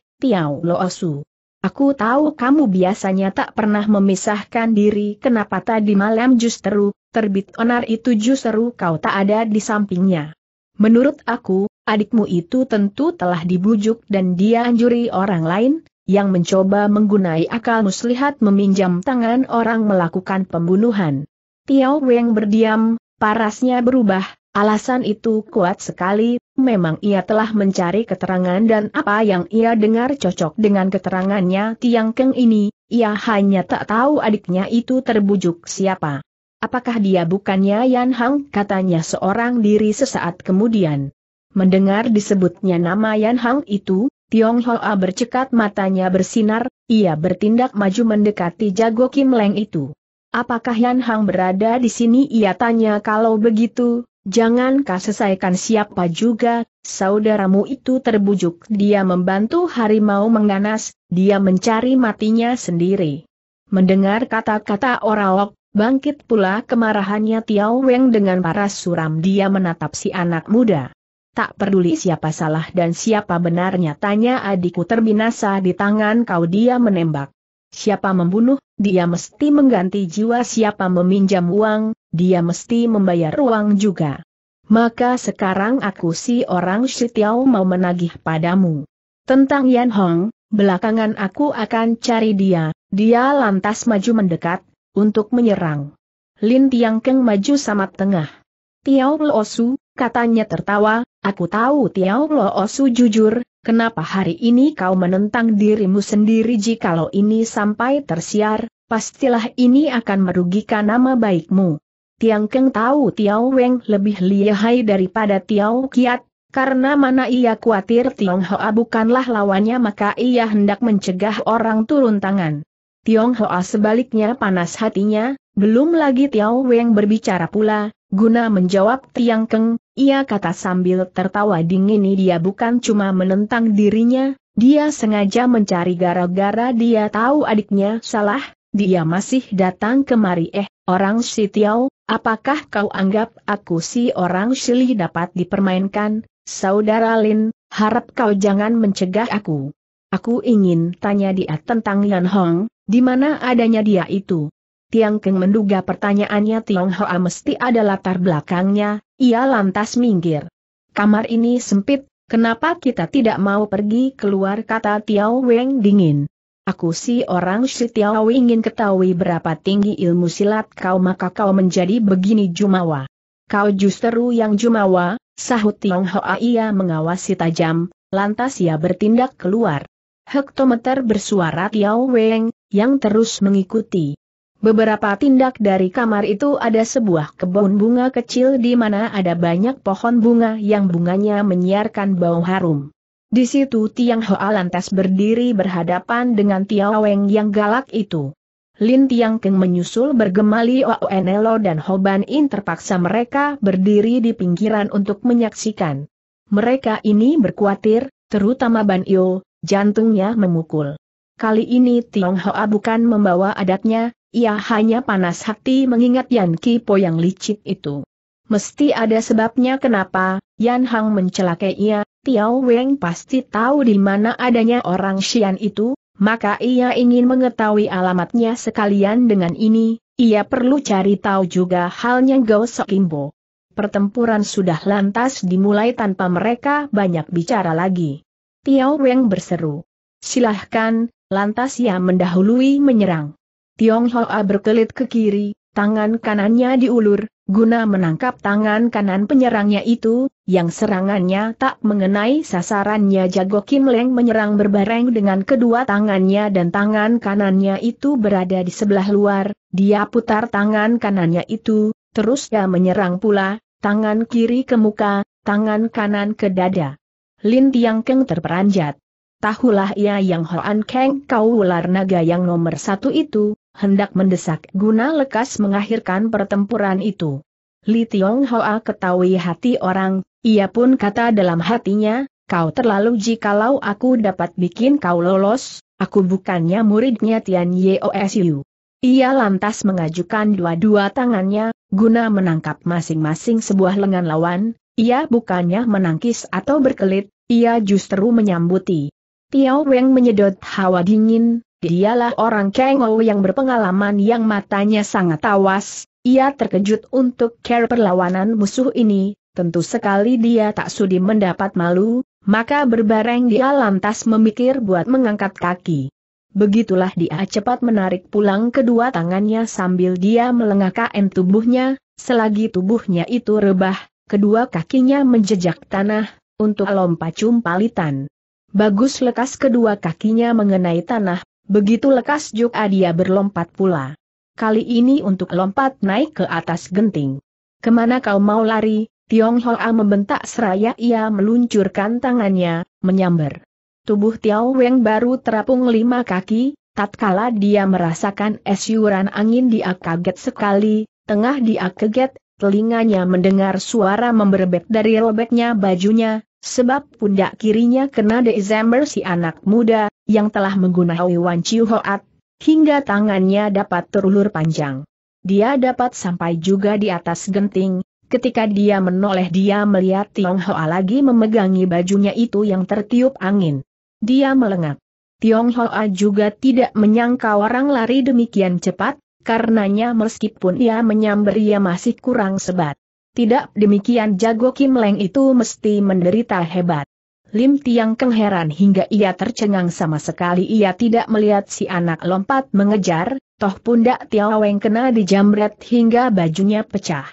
lo osu. Aku tahu kamu biasanya tak pernah memisahkan diri kenapa tadi malam justru, terbit onar itu justru kau tak ada di sampingnya. Menurut aku, adikmu itu tentu telah dibujuk dan dia anjuri orang lain, yang mencoba menggunai akal muslihat meminjam tangan orang melakukan pembunuhan. Tiao Weng berdiam, parasnya berubah, alasan itu kuat sekali, memang ia telah mencari keterangan dan apa yang ia dengar cocok dengan keterangannya Tiang Keng ini, ia hanya tak tahu adiknya itu terbujuk siapa. Apakah dia bukannya Yan Hang katanya seorang diri sesaat kemudian. Mendengar disebutnya nama Yan Hang itu, Tiong Hoa bercekat matanya bersinar, ia bertindak maju mendekati jago Kim Leng itu. Apakah Yan Hang berada di sini? Ia tanya kalau begitu, Jangankah selesaikan siapa juga, saudaramu itu terbujuk dia membantu harimau mengganas, dia mencari matinya sendiri. Mendengar kata-kata Orawok, bangkit pula kemarahannya Tiao Weng dengan paras suram dia menatap si anak muda. Tak peduli siapa salah dan siapa benarnya tanya adikku terbinasa di tangan kau dia menembak. Siapa membunuh, dia mesti mengganti jiwa siapa meminjam uang, dia mesti membayar uang juga. Maka sekarang aku si orang Shitiao mau menagih padamu. Tentang Yan Hong, belakangan aku akan cari dia, dia lantas maju mendekat, untuk menyerang. Lin Tiang Keng maju sama tengah. Tiao Lo Su, katanya tertawa, aku tahu Tiao Lo Su jujur, Kenapa hari ini kau menentang dirimu sendiri jikalau ini sampai tersiar, pastilah ini akan merugikan nama baikmu. Tiang Keng tahu Tiao Weng lebih lihai daripada Tiao Kiat, karena mana ia khawatir Hoa bukanlah lawannya maka ia hendak mencegah orang turun tangan. Hoa sebaliknya panas hatinya, belum lagi Tiao Weng berbicara pula, guna menjawab Tiang Keng, ia kata sambil tertawa dingin ini dia bukan cuma menentang dirinya, dia sengaja mencari gara-gara dia tahu adiknya salah, dia masih datang kemari eh, orang si Tiao, apakah kau anggap aku si orang Shili dapat dipermainkan, saudara Lin, harap kau jangan mencegah aku. Aku ingin tanya dia tentang Yan Hong, di mana adanya dia itu. Tiang Keng menduga pertanyaannya Tionghoa mesti ada latar belakangnya, ia lantas minggir. Kamar ini sempit, kenapa kita tidak mau pergi keluar kata Tiao Weng dingin. Aku si orang si Tiao ingin ketahui berapa tinggi ilmu silat kau maka kau menjadi begini Jumawa. Kau justru yang Jumawa, sahut Tionghoa ia mengawasi tajam, lantas ia bertindak keluar. Hektometer bersuara Tiao Weng, yang terus mengikuti. Beberapa tindak dari kamar itu ada sebuah kebun bunga kecil di mana ada banyak pohon bunga yang bunganya menyiarkan bau harum. Di situ Tiang Hoa lantas berdiri berhadapan dengan Tiao Weng yang galak itu. Lin Tiang Keng menyusul bergemali Oenelo dan Hoban In terpaksa mereka berdiri di pinggiran untuk menyaksikan. Mereka ini berkuatir, terutama Ban Yo, jantungnya memukul. Kali ini Tiang Hoa bukan membawa adatnya, ia hanya panas hati mengingat Yan Kipo yang licik itu. Mesti ada sebabnya kenapa, Yan Hang mencelakai ia, Tiao Weng pasti tahu di mana adanya orang Xian itu, maka ia ingin mengetahui alamatnya sekalian dengan ini, ia perlu cari tahu juga halnya Gao Sokimbo. Pertempuran sudah lantas dimulai tanpa mereka banyak bicara lagi. Tiao Weng berseru. Silahkan, lantas ia mendahului menyerang. Tiong Hoa berkelit ke kiri, tangan kanannya diulur, guna menangkap tangan kanan penyerangnya itu, yang serangannya tak mengenai sasarannya Jago Kim Leng menyerang berbareng dengan kedua tangannya dan tangan kanannya itu berada di sebelah luar, dia putar tangan kanannya itu, terus dia menyerang pula, tangan kiri ke muka, tangan kanan ke dada. Lin Tiang Keng terperanjat. Tahulah ia yang Hoan Keng kau ular naga yang nomor satu itu, hendak mendesak guna lekas mengakhirkan pertempuran itu. Li Tiong Hoa ketahui hati orang, ia pun kata dalam hatinya, kau terlalu jikalau aku dapat bikin kau lolos, aku bukannya muridnya Tian Ye Yeosu. Ia lantas mengajukan dua-dua tangannya, guna menangkap masing-masing sebuah lengan lawan, ia bukannya menangkis atau berkelit, ia justru menyambuti. Tiao Weng menyedot hawa dingin, Dialah orang Kengou yang berpengalaman yang matanya sangat tawas. ia terkejut untuk care perlawanan musuh ini, tentu sekali dia tak sudi mendapat malu, maka berbareng dia lantas memikir buat mengangkat kaki. Begitulah dia cepat menarik pulang kedua tangannya sambil dia melengahkan tubuhnya, selagi tubuhnya itu rebah, kedua kakinya menjejak tanah, untuk lompat cumpalitan. Bagus lekas kedua kakinya mengenai tanah, Begitu lekas Juk Adia berlompat pula. Kali ini untuk lompat naik ke atas genting. Kemana kau mau lari? Tiong Hoa membentak seraya ia meluncurkan tangannya, menyambar. Tubuh Tiao Weng baru terapung lima kaki, tatkala dia merasakan esyuran angin dia kaget sekali, tengah dia kaget, telinganya mendengar suara memberebek dari robeknya bajunya, sebab pundak kirinya kena desember si anak muda, yang telah menggunakan Wan Chiu Hoat, hingga tangannya dapat terulur panjang. Dia dapat sampai juga di atas genting, ketika dia menoleh dia melihat Tiong Hoa lagi memegangi bajunya itu yang tertiup angin. Dia melengak. Tiong Hoa juga tidak menyangka orang lari demikian cepat, karenanya meskipun ia menyamber ia masih kurang sebat. Tidak demikian jago Kim Leng itu mesti menderita hebat. Lim Tiang Keng heran hingga ia tercengang sama sekali ia tidak melihat si anak lompat mengejar, toh pundak Tiao Weng kena dijamret hingga bajunya pecah.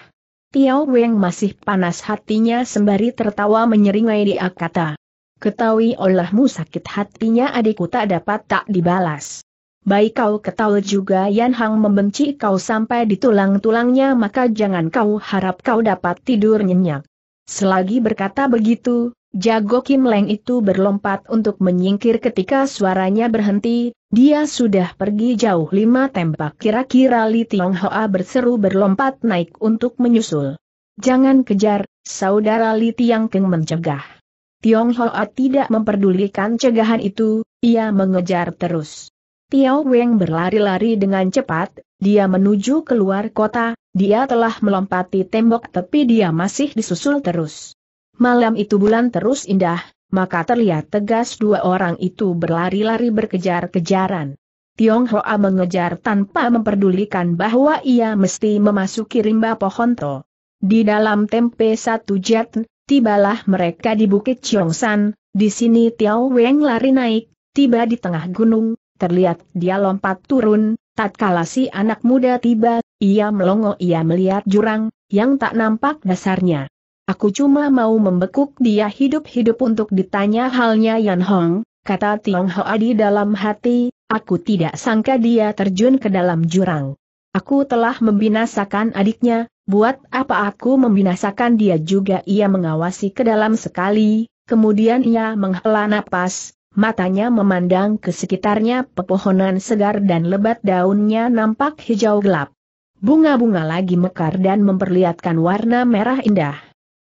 Tiao Weng masih panas hatinya sembari tertawa menyeringai dia kata. Ketahui olehmu sakit hatinya adikku tak dapat tak dibalas. Baik kau ketahui juga Yan Hang membenci kau sampai di tulang-tulangnya maka jangan kau harap kau dapat tidur nyenyak. Selagi berkata begitu, Jago Kim Leng itu berlompat untuk menyingkir ketika suaranya berhenti, dia sudah pergi jauh lima tembak kira-kira Li Tiong Hoa berseru berlompat naik untuk menyusul. Jangan kejar, saudara Li Tiang Keng mencegah. Tiong Hoa tidak memperdulikan cegahan itu, ia mengejar terus. Tiao Weng berlari-lari dengan cepat, dia menuju keluar kota, dia telah melompati tembok tapi dia masih disusul terus. Malam itu bulan terus indah, maka terlihat tegas dua orang itu berlari-lari berkejar-kejaran. Tiong Hoa mengejar tanpa memperdulikan bahwa ia mesti memasuki rimba pohon to. Di dalam tempe satu jet, tibalah mereka di Bukit San, di sini Tiao Weng lari naik, tiba di tengah gunung, terlihat dia lompat turun, tatkala si anak muda tiba, ia melongo ia melihat jurang, yang tak nampak dasarnya. Aku cuma mau membekuk dia hidup-hidup untuk ditanya halnya Yan Hong, kata Tiong Ho Adi dalam hati, aku tidak sangka dia terjun ke dalam jurang. Aku telah membinasakan adiknya, buat apa aku membinasakan dia juga ia mengawasi ke dalam sekali, kemudian ia menghela napas, matanya memandang ke sekitarnya pepohonan segar dan lebat daunnya nampak hijau gelap. Bunga-bunga lagi mekar dan memperlihatkan warna merah indah.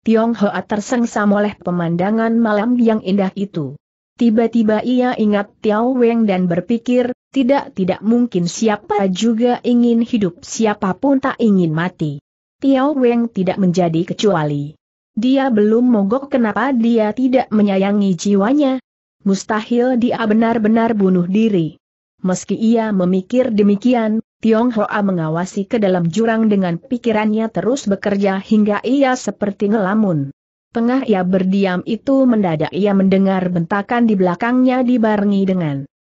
Tiong Tionghoa tersengsam oleh pemandangan malam yang indah itu. Tiba-tiba ia ingat Tiao Weng dan berpikir, tidak-tidak mungkin siapa juga ingin hidup siapapun tak ingin mati. Tiao Weng tidak menjadi kecuali. Dia belum mogok kenapa dia tidak menyayangi jiwanya. Mustahil dia benar-benar bunuh diri. Meski ia memikir demikian, Tiong Hoa mengawasi ke dalam jurang dengan pikirannya terus bekerja hingga ia seperti ngelamun. Tengah ia berdiam itu mendadak ia mendengar bentakan di belakangnya dibarengi dengan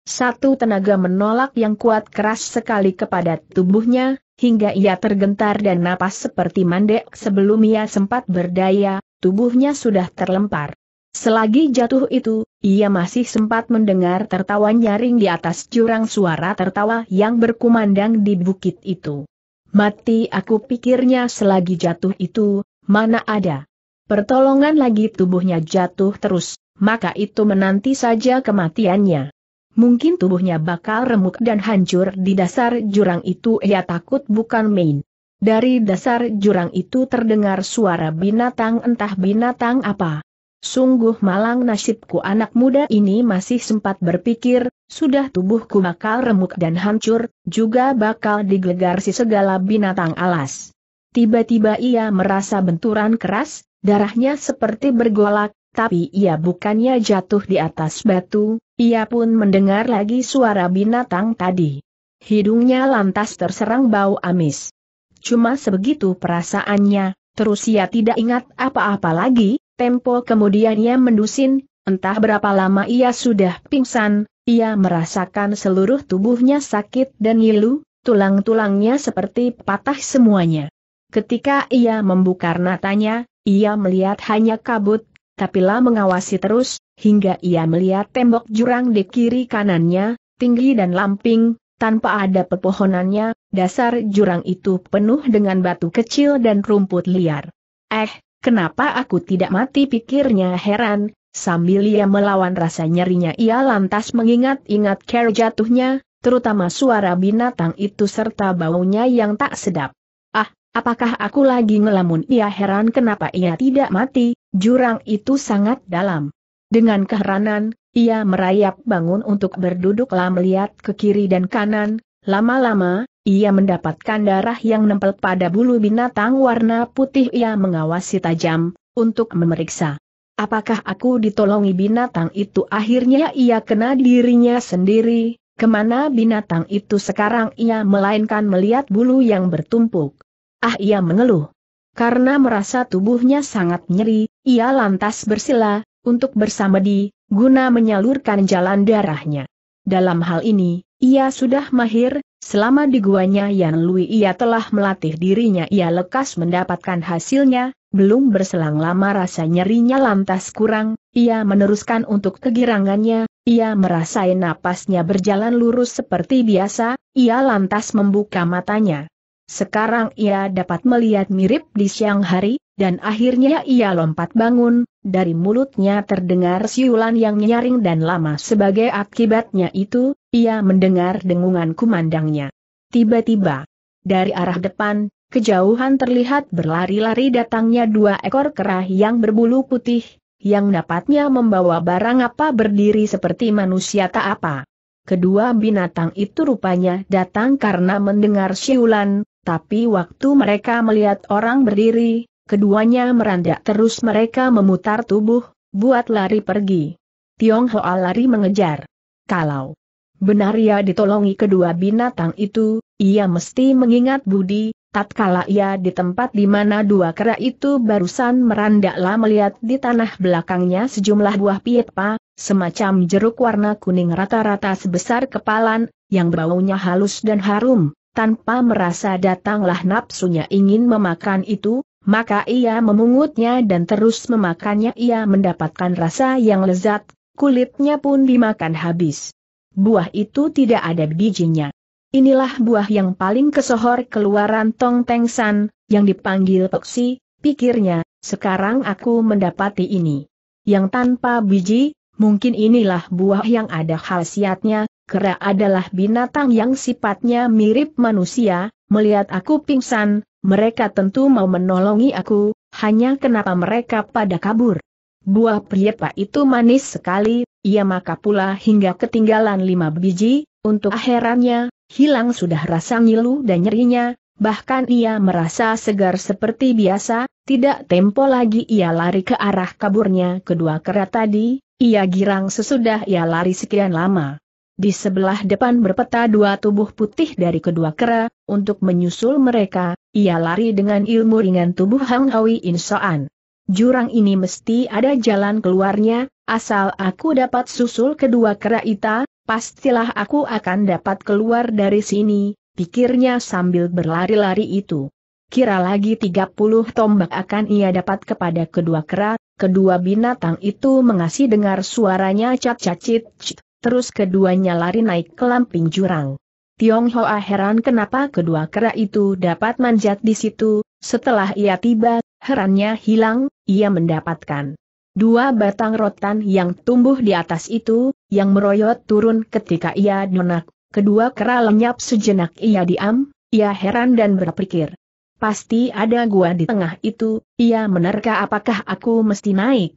satu tenaga menolak yang kuat keras sekali kepada tubuhnya, hingga ia tergentar dan napas seperti mandek sebelum ia sempat berdaya, tubuhnya sudah terlempar. Selagi jatuh itu, ia masih sempat mendengar tertawa nyaring di atas jurang suara tertawa yang berkumandang di bukit itu. Mati aku pikirnya selagi jatuh itu, mana ada. Pertolongan lagi tubuhnya jatuh terus, maka itu menanti saja kematiannya. Mungkin tubuhnya bakal remuk dan hancur di dasar jurang itu ia takut bukan main. Dari dasar jurang itu terdengar suara binatang entah binatang apa Sungguh malang nasibku anak muda ini masih sempat berpikir, sudah tubuhku bakal remuk dan hancur, juga bakal digelegar si segala binatang alas. Tiba-tiba ia merasa benturan keras, darahnya seperti bergolak, tapi ia bukannya jatuh di atas batu, ia pun mendengar lagi suara binatang tadi. Hidungnya lantas terserang bau amis. Cuma sebegitu perasaannya, terus ia tidak ingat apa-apa lagi, Tempo kemudian ia mendusin, entah berapa lama ia sudah pingsan, ia merasakan seluruh tubuhnya sakit dan ngilu, tulang-tulangnya seperti patah semuanya. Ketika ia membuka natanya, ia melihat hanya kabut, Tapi lah mengawasi terus, hingga ia melihat tembok jurang di kiri kanannya, tinggi dan lamping, tanpa ada pepohonannya, dasar jurang itu penuh dengan batu kecil dan rumput liar. Eh, Kenapa aku tidak mati pikirnya heran, sambil ia melawan rasa nyerinya ia lantas mengingat-ingat care jatuhnya, terutama suara binatang itu serta baunya yang tak sedap. Ah, apakah aku lagi ngelamun ia heran kenapa ia tidak mati, jurang itu sangat dalam. Dengan keheranan, ia merayap bangun untuk berduduklah melihat ke kiri dan kanan, lama-lama, ia mendapatkan darah yang nempel pada bulu binatang warna putih ia mengawasi tajam, untuk memeriksa. Apakah aku ditolongi binatang itu akhirnya ia kena dirinya sendiri, kemana binatang itu sekarang ia melainkan melihat bulu yang bertumpuk. Ah ia mengeluh. Karena merasa tubuhnya sangat nyeri, ia lantas bersila, untuk bersamedi, guna menyalurkan jalan darahnya. Dalam hal ini, ia sudah mahir, Selama di guanya Yan Lui ia telah melatih dirinya ia lekas mendapatkan hasilnya, belum berselang lama rasa nyerinya lantas kurang, ia meneruskan untuk kegirangannya, ia merasai napasnya berjalan lurus seperti biasa, ia lantas membuka matanya. Sekarang ia dapat melihat mirip di siang hari, dan akhirnya ia lompat bangun, dari mulutnya terdengar siulan yang nyaring dan lama sebagai akibatnya itu, ia mendengar dengungan kumandangnya. Tiba-tiba, dari arah depan, kejauhan terlihat berlari-lari datangnya dua ekor kerah yang berbulu putih, yang dapatnya membawa barang apa berdiri seperti manusia tak apa. Kedua binatang itu rupanya datang karena mendengar siulan, tapi waktu mereka melihat orang berdiri, keduanya merandak terus mereka memutar tubuh, buat lari pergi. Tiong Hoa lari mengejar. Kalau Benar ia ya ditolongi kedua binatang itu, ia mesti mengingat budi, tatkala ia di tempat di mana dua kera itu barusan merandaklah melihat di tanah belakangnya sejumlah buah piepa, semacam jeruk warna kuning rata-rata sebesar kepalan, yang baunya halus dan harum, tanpa merasa datanglah nafsunya ingin memakan itu, maka ia memungutnya dan terus memakannya ia mendapatkan rasa yang lezat, kulitnya pun dimakan habis buah itu tidak ada bijinya. Inilah buah yang paling kesohor keluaran Tong Teng San, yang dipanggil Peksi, pikirnya, sekarang aku mendapati ini. Yang tanpa biji, mungkin inilah buah yang ada khasiatnya, kera adalah binatang yang sifatnya mirip manusia, melihat aku pingsan, mereka tentu mau menolongi aku, hanya kenapa mereka pada kabur. Buah priapa itu manis sekali, ia maka pula hingga ketinggalan lima biji, untuk akhirannya, hilang sudah rasa ngilu dan nyerinya, bahkan ia merasa segar seperti biasa, tidak tempo lagi ia lari ke arah kaburnya kedua kera tadi, ia girang sesudah ia lari sekian lama. Di sebelah depan berpeta dua tubuh putih dari kedua kera, untuk menyusul mereka, ia lari dengan ilmu ringan tubuh Hang Hawi Insoan. Jurang ini mesti ada jalan keluarnya, asal aku dapat susul kedua kera ita, pastilah aku akan dapat keluar dari sini, pikirnya sambil berlari-lari itu. Kira lagi 30 tombak akan ia dapat kepada kedua kera, kedua binatang itu mengasih dengar suaranya cacat-cacit, terus keduanya lari naik ke lamping jurang. Tiong Hoa heran kenapa kedua kera itu dapat manjat di situ, setelah ia tiba Herannya hilang, ia mendapatkan dua batang rotan yang tumbuh di atas itu, yang meroyot turun ketika ia donak. Kedua kera lenyap sejenak ia diam, ia heran dan berpikir. Pasti ada gua di tengah itu, ia menerka apakah aku mesti naik.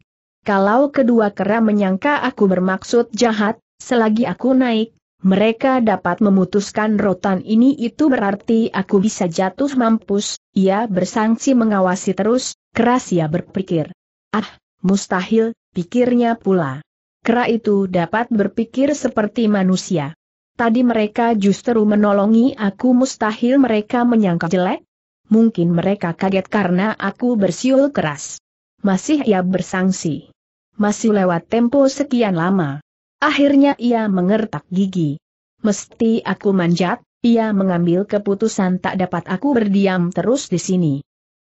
Kalau kedua kera menyangka aku bermaksud jahat, selagi aku naik, mereka dapat memutuskan rotan ini itu berarti aku bisa jatuh mampus, ia bersangsi mengawasi terus, keras ia berpikir. Ah, mustahil, pikirnya pula. Kera itu dapat berpikir seperti manusia. Tadi mereka justru menolongi aku mustahil mereka menyangka jelek. Mungkin mereka kaget karena aku bersiul keras. Masih ia bersangsi. Masih lewat tempo sekian lama. Akhirnya ia mengertak gigi. Mesti aku manjat, ia mengambil keputusan tak dapat aku berdiam terus di sini.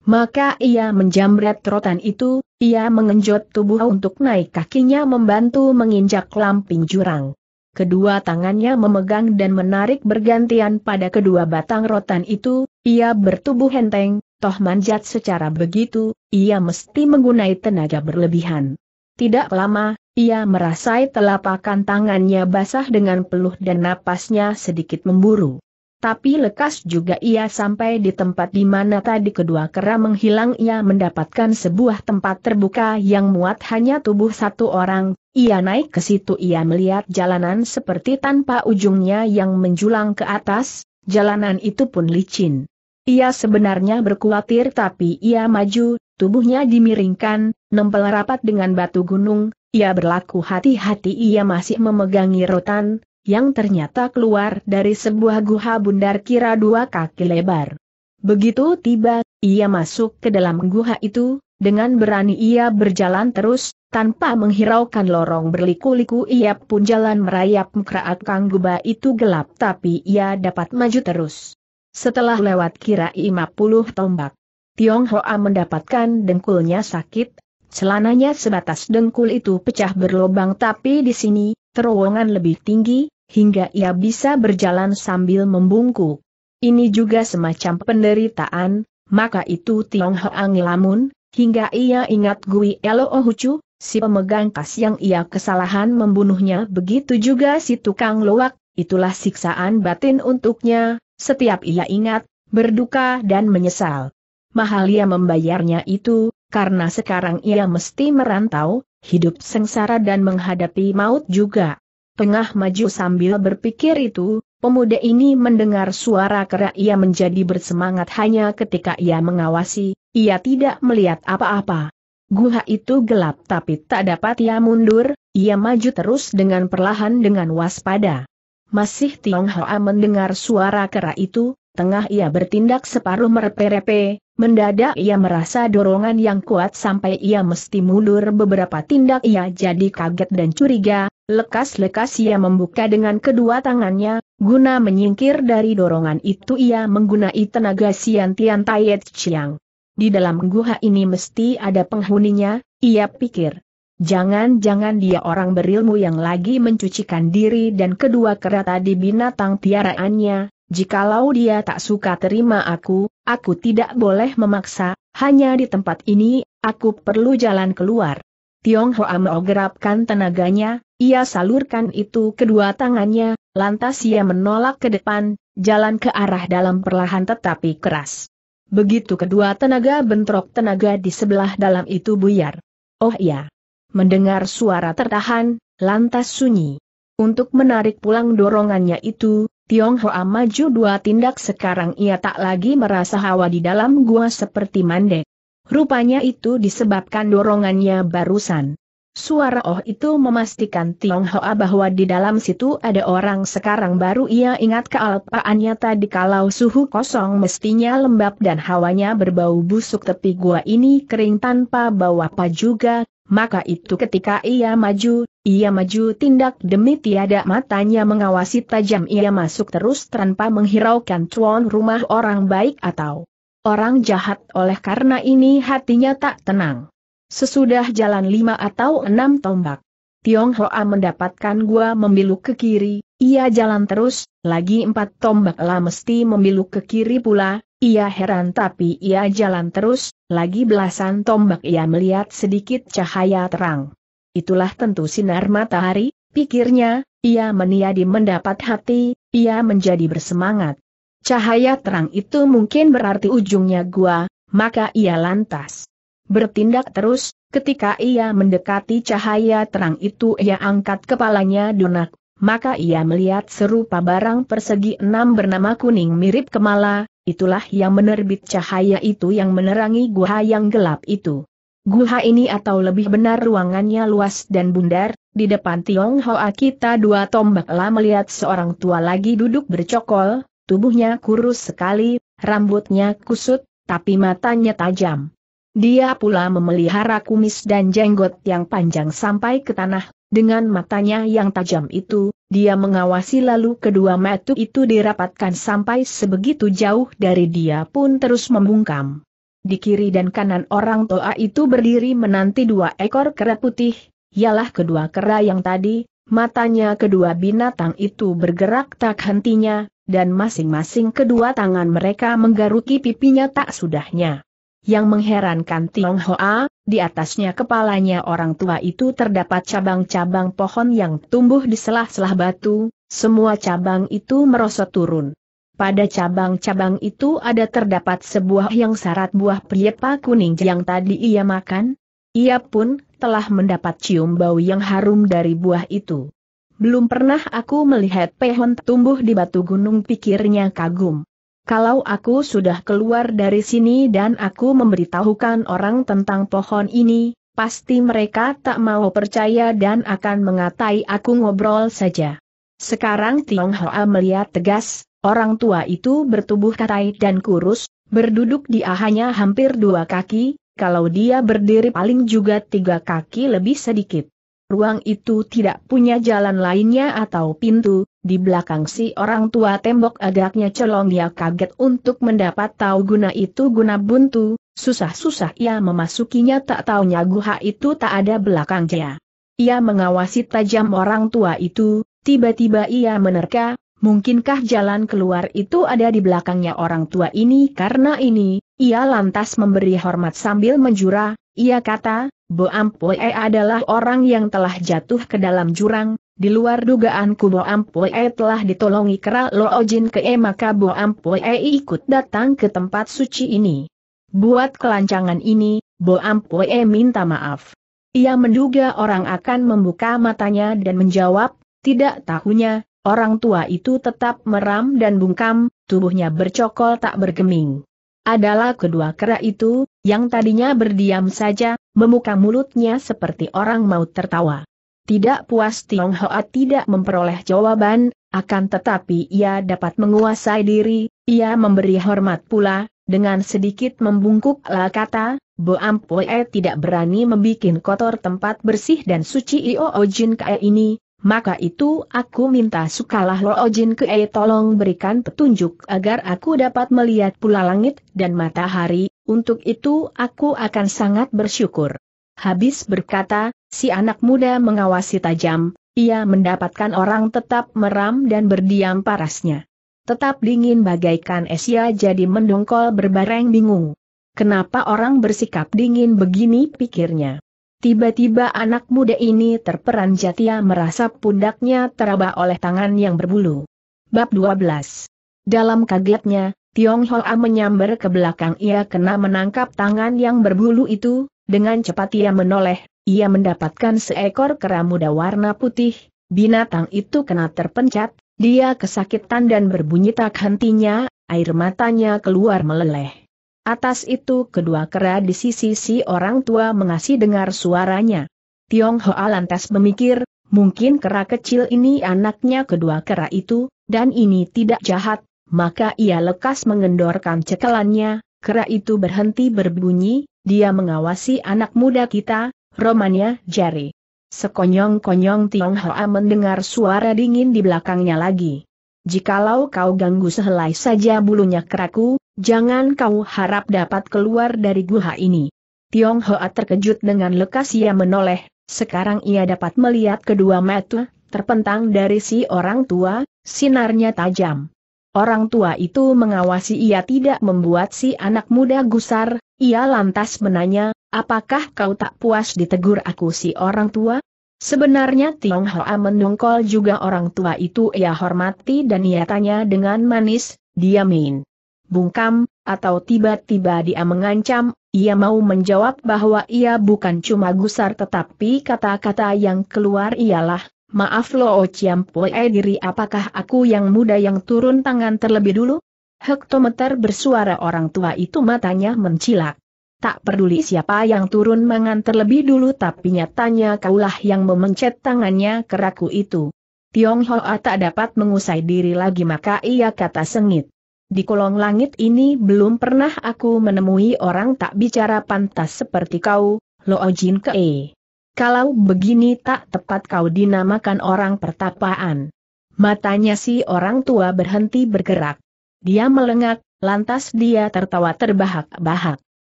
Maka ia menjamret rotan itu, ia mengenjot tubuh untuk naik kakinya membantu menginjak lamping jurang. Kedua tangannya memegang dan menarik bergantian pada kedua batang rotan itu, ia bertubuh henteng, toh manjat secara begitu, ia mesti menggunai tenaga berlebihan. Tidak lama, ia merasai telapakan tangannya basah dengan peluh dan napasnya sedikit memburu. Tapi lekas juga ia sampai di tempat di mana tadi kedua kera menghilang ia mendapatkan sebuah tempat terbuka yang muat hanya tubuh satu orang, ia naik ke situ ia melihat jalanan seperti tanpa ujungnya yang menjulang ke atas, jalanan itu pun licin. Ia sebenarnya berkhawatir, tapi ia maju, tubuhnya dimiringkan, nempel rapat dengan batu gunung, ia berlaku hati-hati ia masih memegangi rotan, yang ternyata keluar dari sebuah guha bundar kira dua kaki lebar. Begitu tiba, ia masuk ke dalam guha itu, dengan berani ia berjalan terus, tanpa menghiraukan lorong berliku-liku ia pun jalan merayap kang guba itu gelap tapi ia dapat maju terus. Setelah lewat kira 50 tombak, Tionghoa mendapatkan dengkulnya sakit, Celananya sebatas dengkul itu pecah berlobang tapi di sini, terowongan lebih tinggi, hingga ia bisa berjalan sambil membungkuk. Ini juga semacam penderitaan, maka itu Tiong Hoang lamun, hingga ia ingat Gui Elo Ohucu, si pemegang kas yang ia kesalahan membunuhnya begitu juga si tukang loak, itulah siksaan batin untuknya, setiap ia ingat, berduka dan menyesal. Mahal ia membayarnya itu, karena sekarang ia mesti merantau, hidup sengsara dan menghadapi maut juga. Tengah maju sambil berpikir itu, pemuda ini mendengar suara kera ia menjadi bersemangat hanya ketika ia mengawasi, ia tidak melihat apa-apa. Guha itu gelap tapi tak dapat ia mundur, ia maju terus dengan perlahan dengan waspada. Masih Tiong Hoa mendengar suara kera itu, tengah ia bertindak separuh merepe-repe, Mendadak ia merasa dorongan yang kuat sampai ia mesti mundur beberapa tindak ia jadi kaget dan curiga, lekas-lekas ia membuka dengan kedua tangannya, guna menyingkir dari dorongan itu ia menggunai tenaga Sian Tian Taiet Chiang. Di dalam guha ini mesti ada penghuninya, ia pikir. Jangan-jangan dia orang berilmu yang lagi mencucikan diri dan kedua kereta di binatang piaraannya, Jikalau dia tak suka terima aku, aku tidak boleh memaksa, hanya di tempat ini, aku perlu jalan keluar. Tiong Hoa menggerapkan tenaganya, ia salurkan itu kedua tangannya, lantas ia menolak ke depan, jalan ke arah dalam perlahan tetapi keras. Begitu kedua tenaga bentrok tenaga di sebelah dalam itu buyar. Oh iya. Mendengar suara tertahan, lantas sunyi. Untuk menarik pulang dorongannya itu, Tiong Tionghoa maju dua tindak sekarang ia tak lagi merasa hawa di dalam gua seperti mandek. Rupanya itu disebabkan dorongannya barusan. Suara oh itu memastikan Tionghoa bahwa di dalam situ ada orang sekarang baru ia ingat kealpaannya tadi kalau suhu kosong mestinya lembab dan hawanya berbau busuk tepi gua ini kering tanpa bau apa juga, maka itu ketika ia maju, ia maju tindak demi tiada matanya mengawasi tajam ia masuk terus tanpa menghiraukan tuan rumah orang baik atau orang jahat oleh karena ini hatinya tak tenang. Sesudah jalan lima atau enam tombak, Tiong Hoa mendapatkan gua memiluk ke kiri, ia jalan terus, lagi empat tombak lah mesti memiluk ke kiri pula, ia heran tapi ia jalan terus, lagi belasan tombak ia melihat sedikit cahaya terang. Itulah tentu sinar matahari, pikirnya, ia meniadi mendapat hati, ia menjadi bersemangat. Cahaya terang itu mungkin berarti ujungnya gua, maka ia lantas Bertindak terus, ketika ia mendekati cahaya terang itu ia angkat kepalanya donak, maka ia melihat serupa barang persegi enam bernama kuning mirip kemala, itulah yang menerbit cahaya itu yang menerangi guha yang gelap itu. Guha ini atau lebih benar ruangannya luas dan bundar, di depan Tiong Hoa kita dua tombak lah melihat seorang tua lagi duduk bercokol, tubuhnya kurus sekali, rambutnya kusut, tapi matanya tajam. Dia pula memelihara kumis dan jenggot yang panjang sampai ke tanah, dengan matanya yang tajam itu, dia mengawasi lalu kedua metu itu dirapatkan sampai sebegitu jauh dari dia pun terus membungkam. Di kiri dan kanan orang Toa itu berdiri menanti dua ekor kera putih, ialah kedua kera yang tadi, matanya kedua binatang itu bergerak tak hentinya, dan masing-masing kedua tangan mereka menggaruki pipinya tak sudahnya. Yang mengherankan Hoa, di atasnya kepalanya orang tua itu terdapat cabang-cabang pohon yang tumbuh di selah-selah batu, semua cabang itu merosot turun. Pada cabang-cabang itu ada terdapat sebuah yang syarat buah priepa kuning yang tadi ia makan. Ia pun telah mendapat cium bau yang harum dari buah itu. Belum pernah aku melihat pohon tumbuh di batu gunung pikirnya kagum. Kalau aku sudah keluar dari sini dan aku memberitahukan orang tentang pohon ini, pasti mereka tak mau percaya dan akan mengatai aku ngobrol saja. Sekarang Tiong Hoa melihat tegas, orang tua itu bertubuh katai dan kurus, berduduk di hanya hampir dua kaki, kalau dia berdiri paling juga tiga kaki lebih sedikit ruang itu tidak punya jalan lainnya atau pintu, di belakang si orang tua tembok agaknya celong ia kaget untuk mendapat tahu guna itu guna buntu, susah-susah ia memasukinya tak taunya guha itu tak ada belakangnya. Ia mengawasi tajam orang tua itu, tiba-tiba ia menerka, mungkinkah jalan keluar itu ada di belakangnya orang tua ini karena ini, ia lantas memberi hormat sambil menjura, ia kata, Bo Ampoe adalah orang yang telah jatuh ke dalam jurang, di luar dugaanku Bo Ampoe telah ditolongi kera Lo Ojin ke E maka Bo Ampoe ikut datang ke tempat suci ini. Buat kelancangan ini, Bo Ampoe minta maaf. Ia menduga orang akan membuka matanya dan menjawab, tidak tahunya, orang tua itu tetap meram dan bungkam, tubuhnya bercokol tak bergeming. Adalah kedua kera itu, yang tadinya berdiam saja, memuka mulutnya seperti orang mau tertawa. Tidak puas Tiong Hoa tidak memperoleh jawaban, akan tetapi ia dapat menguasai diri, ia memberi hormat pula, dengan sedikit membungkuk la kata, Bo Ampoe tidak berani membuat kotor tempat bersih dan suci Ioo Jin Kae ini, maka itu aku minta sukalah Lo Ojin ke ee tolong berikan petunjuk agar aku dapat melihat pula langit dan matahari, untuk itu aku akan sangat bersyukur. Habis berkata, si anak muda mengawasi tajam, ia mendapatkan orang tetap meram dan berdiam parasnya. Tetap dingin bagaikan es ia jadi mendongkol berbareng bingung. Kenapa orang bersikap dingin begini pikirnya. Tiba-tiba anak muda ini terperanjat ia merasa pundaknya teraba oleh tangan yang berbulu. Bab 12 Dalam kagetnya, Tiong Hoa menyambar ke belakang ia kena menangkap tangan yang berbulu itu, dengan cepat ia menoleh, ia mendapatkan seekor kera muda warna putih, binatang itu kena terpencat, dia kesakitan dan berbunyi tak hentinya, air matanya keluar meleleh. Atas itu kedua kera di sisi si orang tua mengasih dengar suaranya. Tiong Hoa lantas memikir, mungkin kera kecil ini anaknya kedua kera itu, dan ini tidak jahat, maka ia lekas mengendorkan cekelannya, kera itu berhenti berbunyi, dia mengawasi anak muda kita, Romanya Jerry. Sekonyong-konyong Tiong Hoa mendengar suara dingin di belakangnya lagi. Jikalau kau ganggu sehelai saja bulunya keraku, Jangan kau harap dapat keluar dari guha ini. Tiong Hoa terkejut dengan lekas ia menoleh, sekarang ia dapat melihat kedua mata, terpentang dari si orang tua, sinarnya tajam. Orang tua itu mengawasi ia tidak membuat si anak muda gusar, ia lantas menanya, apakah kau tak puas ditegur aku si orang tua? Sebenarnya Tiong Hoa menungkol juga orang tua itu ia hormati dan ia tanya dengan manis, dia main bungkam, atau tiba-tiba dia mengancam, ia mau menjawab bahwa ia bukan cuma gusar tetapi kata-kata yang keluar ialah, maaf lo ciampue diri apakah aku yang muda yang turun tangan terlebih dulu? Hektometer bersuara orang tua itu matanya mencilak. Tak peduli siapa yang turun mangan terlebih dulu tapi nyatanya kaulah yang memencet tangannya keraku itu. Tiong Hoa tak dapat mengusai diri lagi maka ia kata sengit. Di kolong langit ini belum pernah aku menemui orang tak bicara pantas seperti kau, Loo Jin Kee. Kalau begini tak tepat kau dinamakan orang pertapaan. Matanya si orang tua berhenti bergerak. Dia melengak, lantas dia tertawa terbahak-bahak.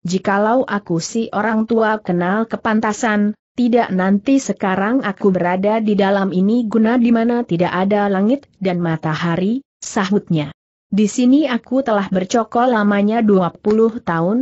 Jikalau aku si orang tua kenal kepantasan, tidak nanti sekarang aku berada di dalam ini guna di mana tidak ada langit dan matahari, sahutnya. Di sini aku telah bercokol lamanya 20 tahun.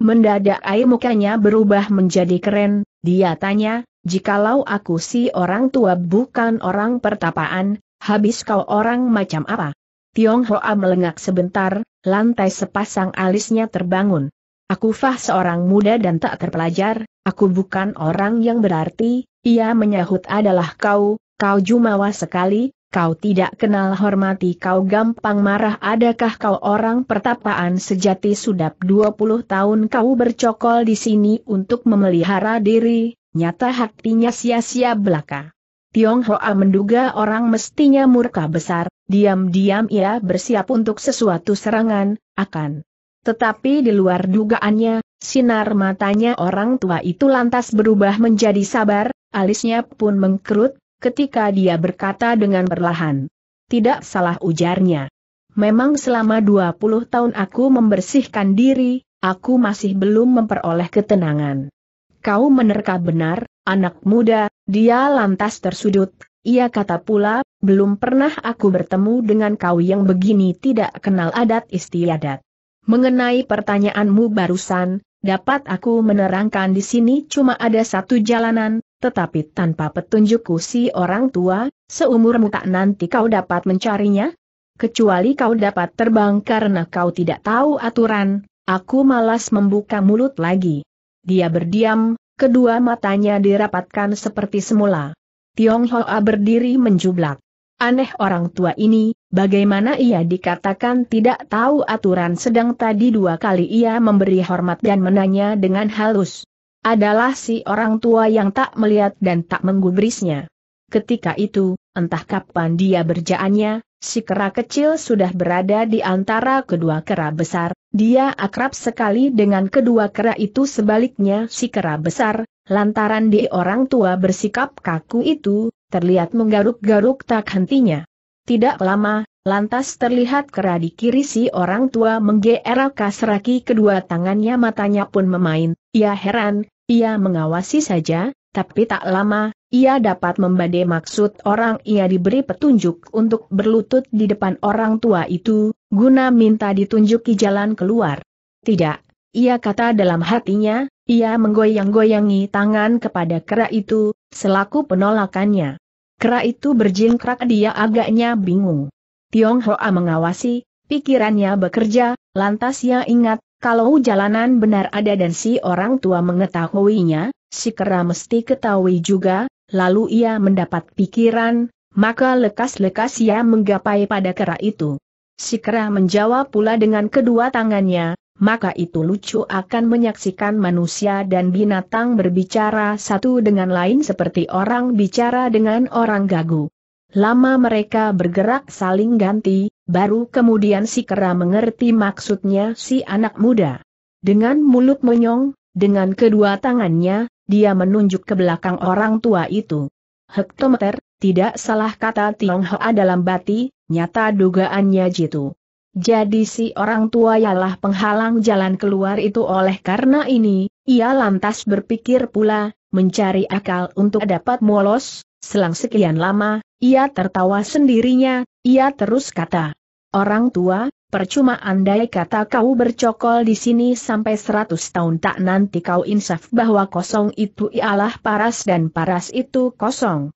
Mendadak air mukanya berubah menjadi keren, dia tanya, jikalau aku si orang tua bukan orang pertapaan, habis kau orang macam apa? Tiong Hoa melengak sebentar, lantai sepasang alisnya terbangun. Aku Fah seorang muda dan tak terpelajar, aku bukan orang yang berarti, ia menyahut adalah kau, kau jumawa sekali, kau tidak kenal hormati kau gampang marah adakah kau orang pertapaan sejati sudah 20 tahun kau bercokol di sini untuk memelihara diri, nyata hatinya sia-sia belaka. Tiong Hoa menduga orang mestinya murka besar, diam-diam ia bersiap untuk sesuatu serangan, akan. Tetapi di luar dugaannya, sinar matanya orang tua itu lantas berubah menjadi sabar, alisnya pun mengkerut, ketika dia berkata dengan perlahan. Tidak salah ujarnya. Memang selama 20 tahun aku membersihkan diri, aku masih belum memperoleh ketenangan. Kau menerka benar, anak muda, dia lantas tersudut, ia kata pula, belum pernah aku bertemu dengan kau yang begini tidak kenal adat istiadat. Mengenai pertanyaanmu barusan, dapat aku menerangkan di sini cuma ada satu jalanan, tetapi tanpa petunjukku si orang tua, seumurmu tak nanti kau dapat mencarinya? Kecuali kau dapat terbang karena kau tidak tahu aturan, aku malas membuka mulut lagi. Dia berdiam, kedua matanya dirapatkan seperti semula. Hoa berdiri menjublak. Aneh orang tua ini, bagaimana ia dikatakan tidak tahu aturan sedang tadi dua kali ia memberi hormat dan menanya dengan halus adalah si orang tua yang tak melihat dan tak menggubrisnya. Ketika itu, entah kapan dia berjaannya, si kera kecil sudah berada di antara kedua kera besar, dia akrab sekali dengan kedua kera itu sebaliknya si kera besar, lantaran di orang tua bersikap kaku itu, terlihat menggaruk-garuk tak hentinya. Tidak lama, Lantas terlihat kera di kiri si orang tua menggera kasraki kedua tangannya matanya pun memain, ia heran, ia mengawasi saja, tapi tak lama, ia dapat membade maksud orang ia diberi petunjuk untuk berlutut di depan orang tua itu, guna minta ditunjuki jalan keluar. Tidak, ia kata dalam hatinya, ia menggoyang-goyangi tangan kepada kera itu, selaku penolakannya. Kera itu berjingkrak dia agaknya bingung. Tiong Tionghoa mengawasi, pikirannya bekerja, lantas ia ingat, kalau jalanan benar ada dan si orang tua mengetahuinya, si kera mesti ketahui juga, lalu ia mendapat pikiran, maka lekas-lekas ia menggapai pada kera itu. Si kera menjawab pula dengan kedua tangannya, maka itu lucu akan menyaksikan manusia dan binatang berbicara satu dengan lain seperti orang bicara dengan orang gagu. Lama mereka bergerak saling ganti, baru kemudian si kera mengerti maksudnya si anak muda. Dengan mulut menyong, dengan kedua tangannya, dia menunjuk ke belakang orang tua itu. Hektometer, tidak salah kata Tionghoa dalam bati, nyata dugaannya jitu. Jadi si orang tua ialah penghalang jalan keluar itu oleh karena ini, ia lantas berpikir pula, mencari akal untuk dapat molos, Selang sekian lama, ia tertawa sendirinya, ia terus kata. Orang tua, percuma andai kata kau bercokol di sini sampai seratus tahun tak nanti kau insaf bahwa kosong itu ialah paras dan paras itu kosong.